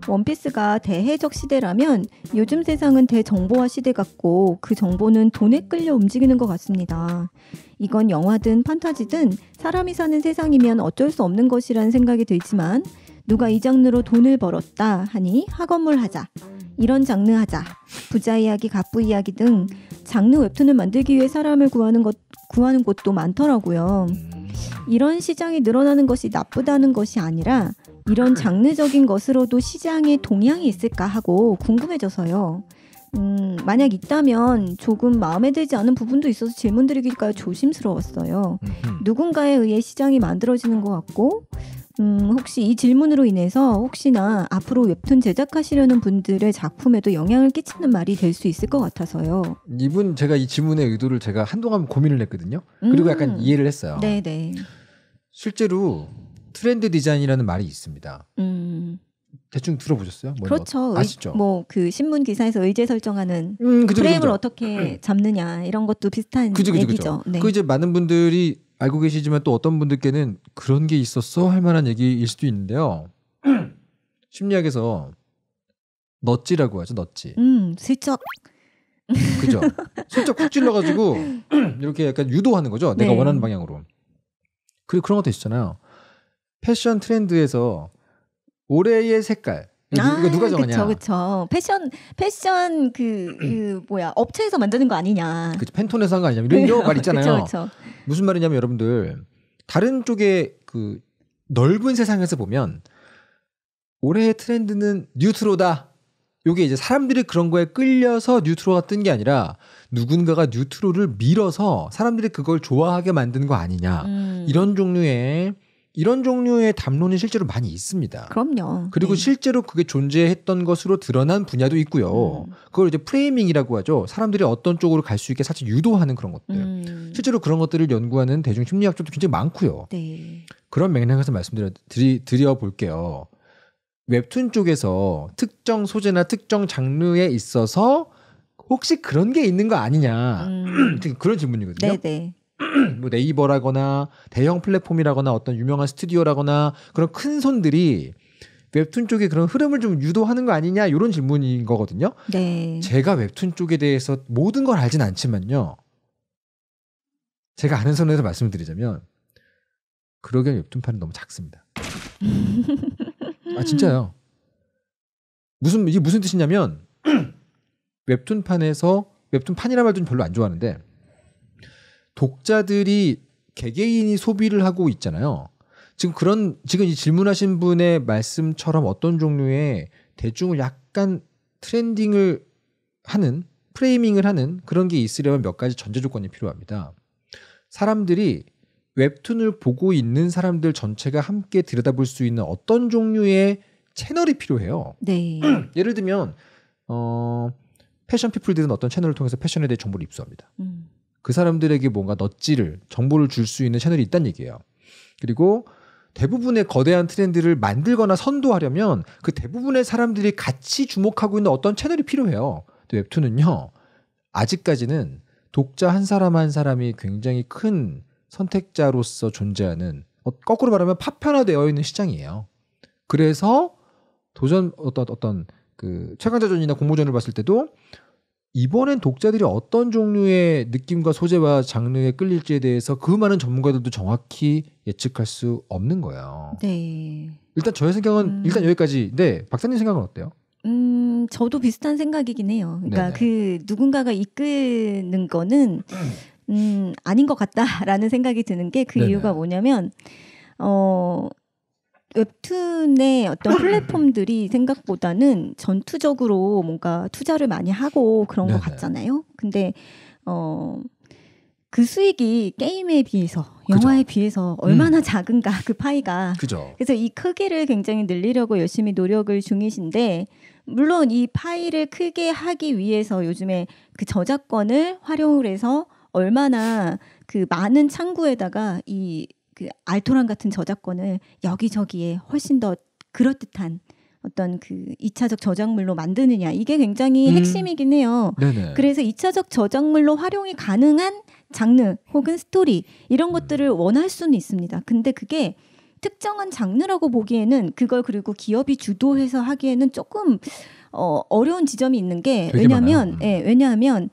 원피스가 대해적 시대라면 요즘 세상은 대정보화 시대 같고 그 정보는 돈에 끌려 움직이는 것 같습니다. 이건 영화든 판타지든 사람이 사는 세상이면 어쩔 수 없는 것이라는 생각이 들지만 누가 이 장르로 돈을 벌었다 하니 학원물 하자. 이런 장르 하자. 부자 이야기, 갑부 이야기 등 장르 웹툰을 만들기 위해 사람을 구하는 것 구하는 곳도 많더라고요. 이런 시장이 늘어나는 것이 나쁘다는 것이 아니라 이런 장르적인 것으로도 시장에 동향이 있을까 하고 궁금해져서요. 음, 만약 있다면 조금 마음에 들지 않은 부분도 있어서 질문드리기가 조심스러웠어요. 누군가에 의해 시장이 만들어지는 것 같고, 음, 혹시 이 질문으로 인해서 혹시나 앞으로 웹툰 제작하시려는 분들의 작품에도 영향을 끼치는 말이 될 수 있을 것 같아서요. 이분 제가 이 질문의 의도를 제가 한동안 고민을 했거든요. 그리고 음. 약간 이해를 했어요. 네네. 실제로 트렌드 디자인이라는 말이 있습니다. 음. 대충 들어보셨어요? 뭐, 뭐 그렇죠. 아시죠? 뭐 그 신문 기사에서 의제 설정하는 음, 그죠, 프레임을 그죠. 어떻게 음. 잡느냐 이런 것도 비슷한 그죠, 그죠, 얘기죠. 네. 그 이제 많은 분들이 알고 계시지만 또 어떤 분들께는 그런 게 있었어 할 만한 얘기일 수도 있는데요. (clears throat) 심리학에서 넛지라고 하죠. 넛지. 음, 슬쩍. 그죠. 슬쩍 쿡 찔러가지고 (clears throat) 이렇게 약간 유도하는 거죠. 내가 네. 원하는 방향으로. 그리고 그런 것도 있잖아요. 패션 트렌드에서 올해의 색깔 이거, 누가 아, 정하냐? 그쵸, 그쵸. 패션 패션 그, 그 뭐야 업체에서 만드는 거 아니냐? 그 팬톤에서 한 거 아니냐? 이런, 이런 말 (laughs) 있잖아요. 그쵸, 그쵸. 무슨 말이냐면 여러분들 다른 쪽에 그 넓은 세상에서 보면 올해의 트렌드는 뉴트로다. 요게 이제 사람들이 그런 거에 끌려서 뉴트로가 뜬 게 아니라 누군가가 뉴트로를 밀어서 사람들이 그걸 좋아하게 만든 거 아니냐. 음. 이런 종류의 이런 종류의 담론이 실제로 많이 있습니다. 그럼요. 그리고 네. 실제로 그게 존재했던 것으로 드러난 분야도 있고요. 음. 그걸 이제 프레이밍이라고 하죠. 사람들이 어떤 쪽으로 갈 수 있게 사실 유도하는 그런 것들. 음. 실제로 그런 것들을 연구하는 대중 심리학쪽도 굉장히 많고요. 네. 그런 맥락에서 말씀드려 드리, 드려 볼게요. 웹툰 쪽에서 특정 소재나 특정 장르에 있어서 혹시 그런 게 있는 거 아니냐 음. (clears throat) 그런 질문이거든요. 네네. 네. (clears throat) 뭐 네이버라거나 대형 플랫폼이라거나 어떤 유명한 스튜디오라거나 그런 큰 손들이 웹툰 쪽에 그런 흐름을 좀 유도하는 거 아니냐 이런 질문인 거거든요. 네. 제가 웹툰 쪽에 대해서 모든 걸 알진 않지만요. 제가 아는 선에서 말씀드리자면 그러기엔 웹툰판은 너무 작습니다. 아 진짜요. 무슨 이게 무슨 뜻이냐면 (clears throat) 웹툰판에서 웹툰판이라 말도 별로 안 좋아하는데 독자들이 개개인이 소비를 하고 있잖아요. 지금 그런 지금 이 질문하신 분의 말씀처럼 어떤 종류의 대중을 약간 트렌딩을 하는 프레이밍을 하는 그런 게 있으려면 몇 가지 전제 조건이 필요합니다. 사람들이 웹툰을 보고 있는 사람들 전체가 함께 들여다볼 수 있는 어떤 종류의 채널이 필요해요. 네. 예를 들면 어 패션 피플들은 어떤 채널을 통해서 패션에 대해 정보를 입수합니다. 음. 그 사람들에게 뭔가 넛지를 정보를 줄 수 있는 채널이 있다는 얘기예요. 그리고 대부분의 거대한 트렌드를 만들거나 선도하려면 그 대부분의 사람들이 같이 주목하고 있는 어떤 채널이 필요해요. 웹툰은요. 아직까지는 독자 한 사람 한 사람이 굉장히 큰 선택자로서 존재하는 어, 거꾸로 말하면 파편화되어 있는 시장이에요. 그래서 도전 어떤 어떤 그 최강자전이나 공모전을 봤을 때도 이번엔 독자들이 어떤 종류의 느낌과 소재와 장르에 끌릴지에 대해서 그 많은 전문가들도 정확히 예측할 수 없는 거예요. 네. 일단 저의 생각은 음. 일단 여기까지 네, 박사님 생각은 어때요? 음, 저도 비슷한 생각이긴 해요. 그러니까 네네. 그 누군가가 이끄는 거는 음, 음 아닌 것 같다라는 생각이 드는 게 그 이유가 뭐냐면 어 웹툰의 어떤 플랫폼들이 생각보다는 전투적으로 뭔가 투자를 많이 하고 그런 네네. 것 같잖아요. 근데 어, 그 수익이 게임에 비해서 영화에 그죠. 비해서 음. 얼마나 음. 작은가 그 파이가. 그죠. 그래서 이 크기를 굉장히 늘리려고 열심히 노력을 중이신데 물론 이 파이를 크게 하기 위해서 요즘에 그 저작권을 활용을 해서 얼마나 그 많은 창구에다가 이그 알토란 같은 저작권을 여기저기에 훨씬 더 그럴듯한 어떤 그이차적 저작물로 만드느냐 이게 굉장히 음. 핵심이긴 해요. 네네. 그래서 이차적 저작물로 활용이 가능한 장르 혹은 스토리 이런 음. 것들을 원할 수는 있습니다. 근데 그게 특정한 장르라고 보기에는 그걸 그리고 기업이 주도해서 하기에는 조금 어, 어려운 지점이 있는 게 왜냐하면 음. 예, 왜냐하면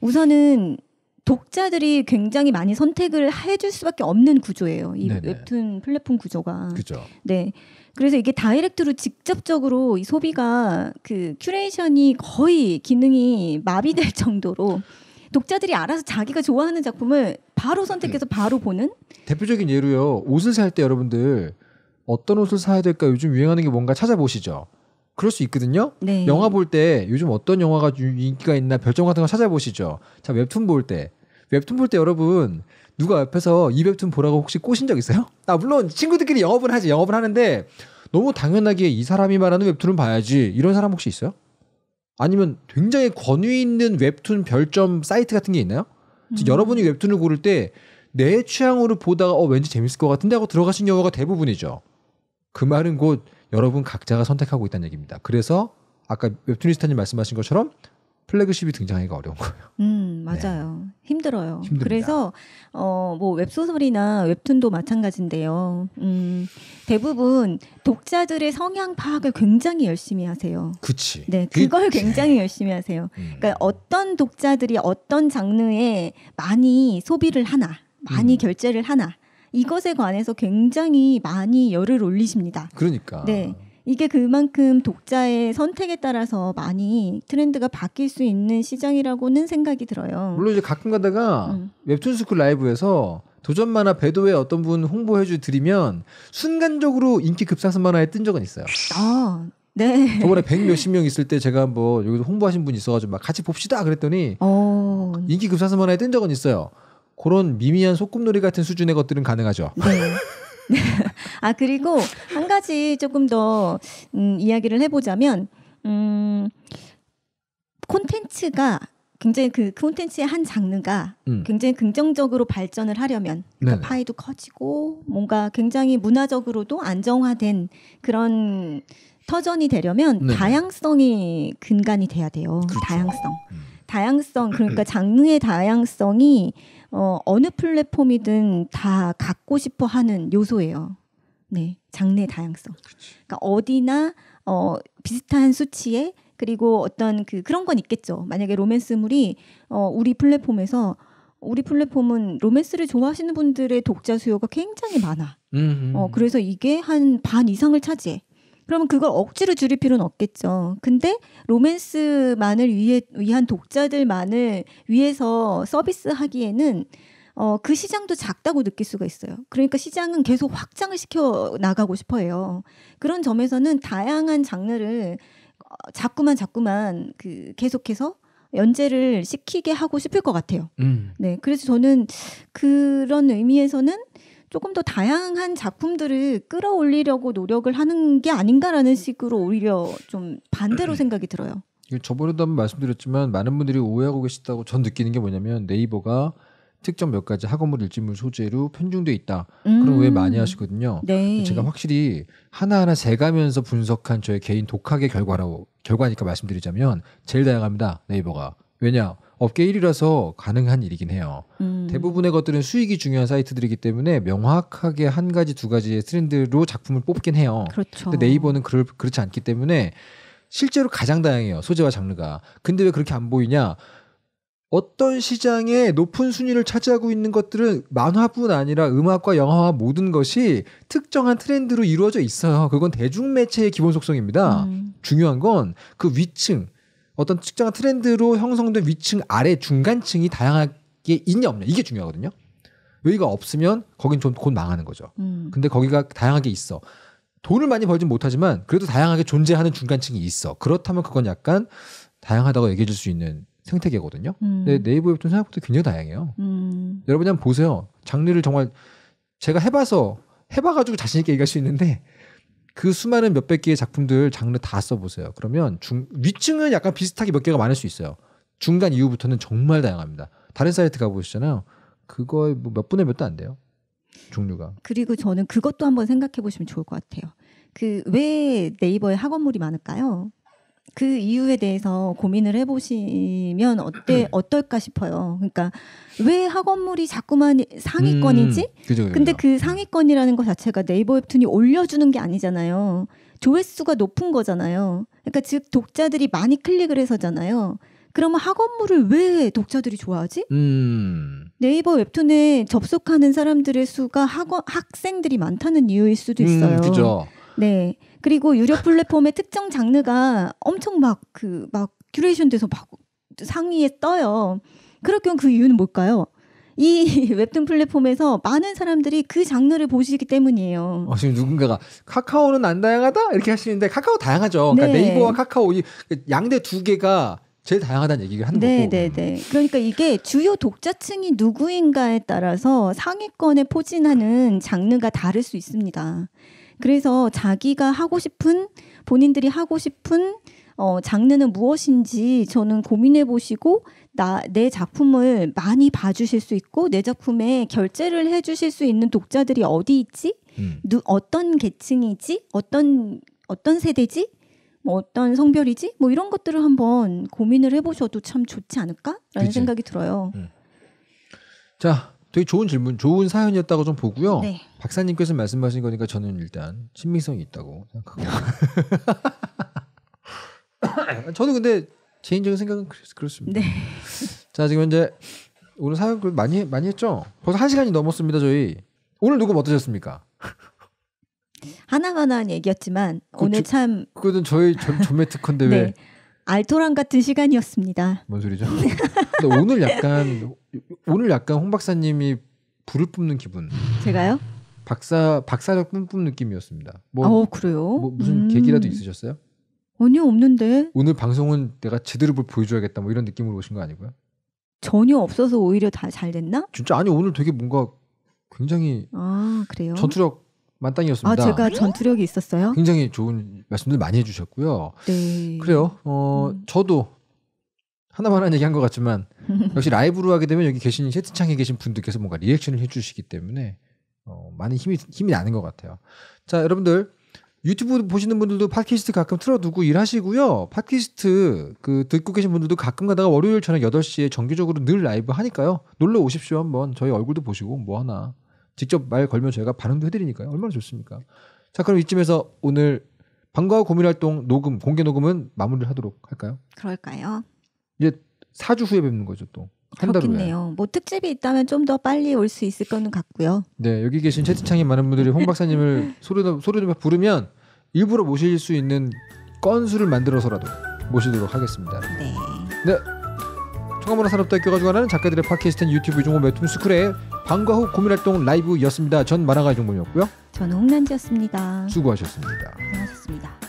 우선은 독자들이 굉장히 많이 선택을 해줄 수밖에 없는 구조예요. 이 네네. 웹툰 플랫폼 구조가. 그죠. 네. 그래서 이게 다이렉트로 직접적으로 이 소비가 그 큐레이션이 거의 기능이 마비될 (laughs) 정도로 독자들이 알아서 자기가 좋아하는 작품을 바로 선택해서 음. 바로 보는 대표적인 예로요. 옷을 살 때 여러분들 어떤 옷을 사야 될까 요즘 유행하는 게 뭔가 찾아보시죠. 그럴 수 있거든요. 네. 영화 볼 때 요즘 어떤 영화가 인기가 있나 별점 같은 거 찾아보시죠. 자 웹툰 볼 때. 웹툰 볼 때 여러분 누가 옆에서 이 웹툰 보라고 혹시 꼬신 적 있어요? (laughs) 아 물론 친구들끼리 영업은 하지 영업을 하는데 너무 당연하게 이 사람이 말하는 웹툰을 봐야지 이런 사람 혹시 있어요? 아니면 굉장히 권위 있는 웹툰 별점 사이트 같은 게 있나요? 음. 여러분이 웹툰을 고를 때 내 취향으로 보다가 어 왠지 재밌을 것 같은데 하고 들어가신 경우가 대부분이죠. 그 말은 곧 여러분 각자가 선택하고 있다는 얘기입니다. 그래서 아까 웹툰리스타님 말씀하신 것처럼 플래그십이 등장하기가 어려운 거예요. 음, 맞아요. 네. 힘들어요. 힘듭니다. 그래서 어, 뭐 웹소설이나 웹툰도 마찬가지인데요. 음, 대부분 독자들의 성향 파악을 굉장히 열심히 하세요. 그치. 네, 그 그걸 그치. (laughs) 굉장히 열심히 하세요. 음. 그러니까 어떤 독자들이 어떤 장르에 많이 소비를 하나, 많이 음. 결제를 하나 이것에 관해서 굉장히 많이 열을 올리십니다. 그러니까. 네. 이게 그만큼 독자의 선택에 따라서 많이 트렌드가 바뀔 수 있는 시장이라고는 생각이 들어요. 물론 이제 가끔 가다가 음. 웹툰 스쿨 라이브에서 도전 만화 배도에 어떤 분 홍보해 주 드리면 순간적으로 인기 급상승 만화에 뜬 적은 있어요. 아. 네. 저번에 백 몇십 명 있을 때 제가 한번 여기서 홍보하신 분이 있어가지고 막 같이 봅시다 그랬더니 어... 인기 급상승 만화에 뜬 적은 있어요. 그런 미미한 소꿉놀이 같은 수준의 것들은 가능하죠. 네. 네. 아 그리고 한 가지 조금 더 음, 이야기를 해보자면 음, 콘텐츠가 굉장히 그 콘텐츠의 한 장르가 음. 굉장히 긍정적으로 발전을 하려면 그러니까 파이도 커지고 뭔가 굉장히 문화적으로도 안정화된 그런 터전이 되려면 네네. 다양성이 근간이 돼야 돼요. 그렇죠. 다양성. 음. 다양성 그러니까 (clears throat) 장르의 다양성이 어, 어느 플랫폼이든 다 갖고 싶어 하는 요소예요. 네, 장르 다양성. 그러니까 어디나 어, 비슷한 수치에 그리고 어떤 그 그런 건 있겠죠. 만약에 로맨스물이 어, 우리 플랫폼에서 우리 플랫폼은 로맨스를 좋아하시는 분들의 독자 수요가 굉장히 많아. 음음. 어, 그래서 이게 한 반 이상을 차지해. 그러면 그걸 억지로 줄일 필요는 없겠죠. 근데 로맨스만을 위해 위한 독자들만을 위해서 서비스하기에는 어, 그 시장도 작다고 느낄 수가 있어요. 그러니까 시장은 계속 확장을 시켜 나가고 싶어요. 해 그런 점에서는 다양한 장르를 어, 자꾸만 자꾸만 그 계속해서 연재를 시키게 하고 싶을 것 같아요. 음. 네, 그래서 저는 그런 의미에서는 조금 더 다양한 작품들을 끌어올리려고 노력을 하는 게 아닌가라는 식으로 오히려 좀 반대로 생각이 들어요. 저번에도 한번 말씀드렸지만 많은 분들이 오해하고 계시다고 전 느끼는 게 뭐냐면 네이버가 특정 몇 가지 학원물 일지물 소재로 편중돼 있다. 음. 그런 오해 많이 하시거든요. 네. 제가 확실히 하나하나 재가면서 분석한 저의 개인 독학의 결과라고 결과니까 말씀드리자면 제일 다양합니다. 네이버가 왜냐 업계 1위라서 가능한 일이긴 해요. 음. 대부분의 것들은 수익이 중요한 사이트들이기 때문에 명확하게 한 가지 두 가지의 트렌드로 작품을 뽑긴 해요. 그렇죠. 근데 네이버는 그럴, 그렇지 않기 때문에 실제로 가장 다양해요. 소재와 장르가. 근데 왜 그렇게 안 보이냐? 어떤 시장에 높은 순위를 차지하고 있는 것들은 만화뿐 아니라 음악과 영화와 모든 것이 특정한 트렌드로 이루어져 있어요. 그건 대중매체의 기본 속성입니다. 음. 중요한 건 그 위층, 어떤 특정한 트렌드로 형성된 위층 아래 중간층이 다양하게 있냐 없냐 이게 중요하거든요. 여기가 없으면 거긴 좀곧 망하는 거죠. 음. 근데 거기가 다양하게 있어. 돈을 많이 벌진 못하지만 그래도 다양하게 존재하는 중간층이 있어. 그렇다면 그건 약간 다양하다고 얘기해 줄 수 있는 생태계거든요. 음. 근데 네이버 웹툰 생각보다 굉장히 다양해요. 음. 여러분이 한번 보세요. 장르를 정말 제가 해봐서 해봐가지고 자신 있게 얘기할 수 있는데 그 수많은 몇백 개의 작품들 장르 다 써보세요. 그러면 중, 위층은 약간 비슷하게 몇 개가 많을 수 있어요. 중간 이후부터는 정말 다양합니다. 다른 사이트 가보시잖아요. 그거의 뭐몇 분의 몇도 안 돼요. 종류가. 그리고 저는 그것도 한번 생각해 보시면 좋을 것 같아요. 그 왜 네이버에 학원물이 많을까요? 그 이유에 대해서 고민을 해보시면 어때 음. 어떨까 싶어요. 그러니까 왜 학원물이 자꾸만 상위권이지? 음, 그죠, 그죠. 근데 그 상위권이라는 것 자체가 네이버 웹툰이 올려주는 게 아니잖아요. 조회수가 높은 거잖아요. 그러니까 즉 독자들이 많이 클릭을 해서잖아요. 그러면 학원물을 왜 독자들이 좋아하지? 음. 네이버 웹툰에 접속하는 사람들의 수가 학원 학생들이 많다는 이유일 수도 음, 있어요. 음, 그죠. 네. 그리고 유료 플랫폼의 특정 장르가 엄청 막 그 막 큐레이션 돼서 막 상위에 떠요. 그럴 경우 그 이유는 뭘까요? 이 (laughs) 웹툰 플랫폼에서 많은 사람들이 그 장르를 보시기 때문이에요. 어, 지금 누군가가 카카오는 안 다양하다 이렇게 하시는데 카카오 다양하죠. 그러니까 네. 이버와 카카오 이 양대 두 개가 제일 다양하다는 얘기를 하는 네, 거고. 네, 네. 그러니까 이게 주요 독자층이 누구인가에 따라서 상위권에 포진하는 장르가 다를 수 있습니다. 그래서 자기가 하고 싶은 본인들이 하고 싶은 어, 장르는 무엇인지 저는 고민해 보시고 나 내 작품을 많이 봐주실 수 있고 내 작품에 결제를 해주실 수 있는 독자들이 어디 있지? 음. 누, 어떤 계층이지? 어떤 어떤 세대지? 뭐 어떤 성별이지? 뭐 이런 것들을 한번 고민을 해보셔도 참 좋지 않을까라는 그치. 생각이 들어요. 음. 자 되게 좋은 질문, 좋은 사연이었다고 좀 보고요. 네. 박사님께서 말씀하신 거니까 저는 일단 신빙성이 있다고 생각하고. (laughs) 저는 근데 개인적인 생각은 그렇습니다. 네. 자 지금 현재 오늘 사연 많이 많이 했죠. 벌써 한 시간이 넘었습니다 저희. 오늘 녹음 어떠셨습니까? 하나만한 얘기였지만 그 오늘 저, 참그거는 저희 전매 특허인데 (laughs) 네. 왜 알토란 같은 시간이었습니다. 뭔 소리죠? 근데 오늘 약간 오늘 약간 홍 박사님이 불을 뿜는 기분. 제가요? 박사 박사적 뿜뿜 느낌이었습니다. 뭐, 어, 그래요? 뭐 무슨 음. 계기라도 있으셨어요? 전혀 없는데. 오늘 방송은 내가 제대로 보여줘야겠다 뭐 이런 느낌으로 오신 거 아니고요? 전혀 없어서 오히려 다 잘 됐나? 진짜 아니 오늘 되게 뭔가 굉장히 아 그래요? 전투력 만땅이었습니다. 아 제가 전투력이 있었어요? 굉장히 좋은 말씀들 많이 해주셨고요. 네. 그래요. 어 음. 저도 하나만한 얘기한 것 같지만 역시 라이브로 하게 되면 여기 계신 채팅창에 계신 분들께서 뭔가 리액션을 해주시기 때문에 어, 많은 힘이 힘이 나는 것 같아요. 자 여러분들 유튜브 보시는 분들도 팟캐스트 가끔 틀어두고 일하시고요. 팟캐스트 그 듣고 계신 분들도 가끔 가다가 월요일 저녁 8시에 정기적으로 늘 라이브 하니까요. 놀러 오십시오 한번 저희 얼굴도 보시고 뭐 하나 직접 말 걸면 저희가 반응도 해드리니까요. 얼마나 좋습니까? 자 그럼 이쯤에서 오늘 방과 고민활동 녹음 공개 녹음은 마무리를 하도록 할까요? 그럴까요? 이제 4주 후에 뵙는 거죠 또. 그렇겠네요. 뭐 특집이 있다면 좀 더 빨리 올 수 있을 거는 같고요. 네 여기 계신 채팅창에 많은 분들이 홍 박사님을 (laughs) 소리도 소리도 부르면 일부러 모실 수 있는 건수를 만들어서라도 모시도록 하겠습니다. 네. 네. 청와문 산업대학교가 주관하는 작가들의 팟캐스트는 유튜브 이종호 웹툰 스쿨의 방과 후 고민활동 라이브였습니다. 전 만화가 이종범이었고요. 저는 홍란지였습니다. 수고하셨습니다. 고하습니다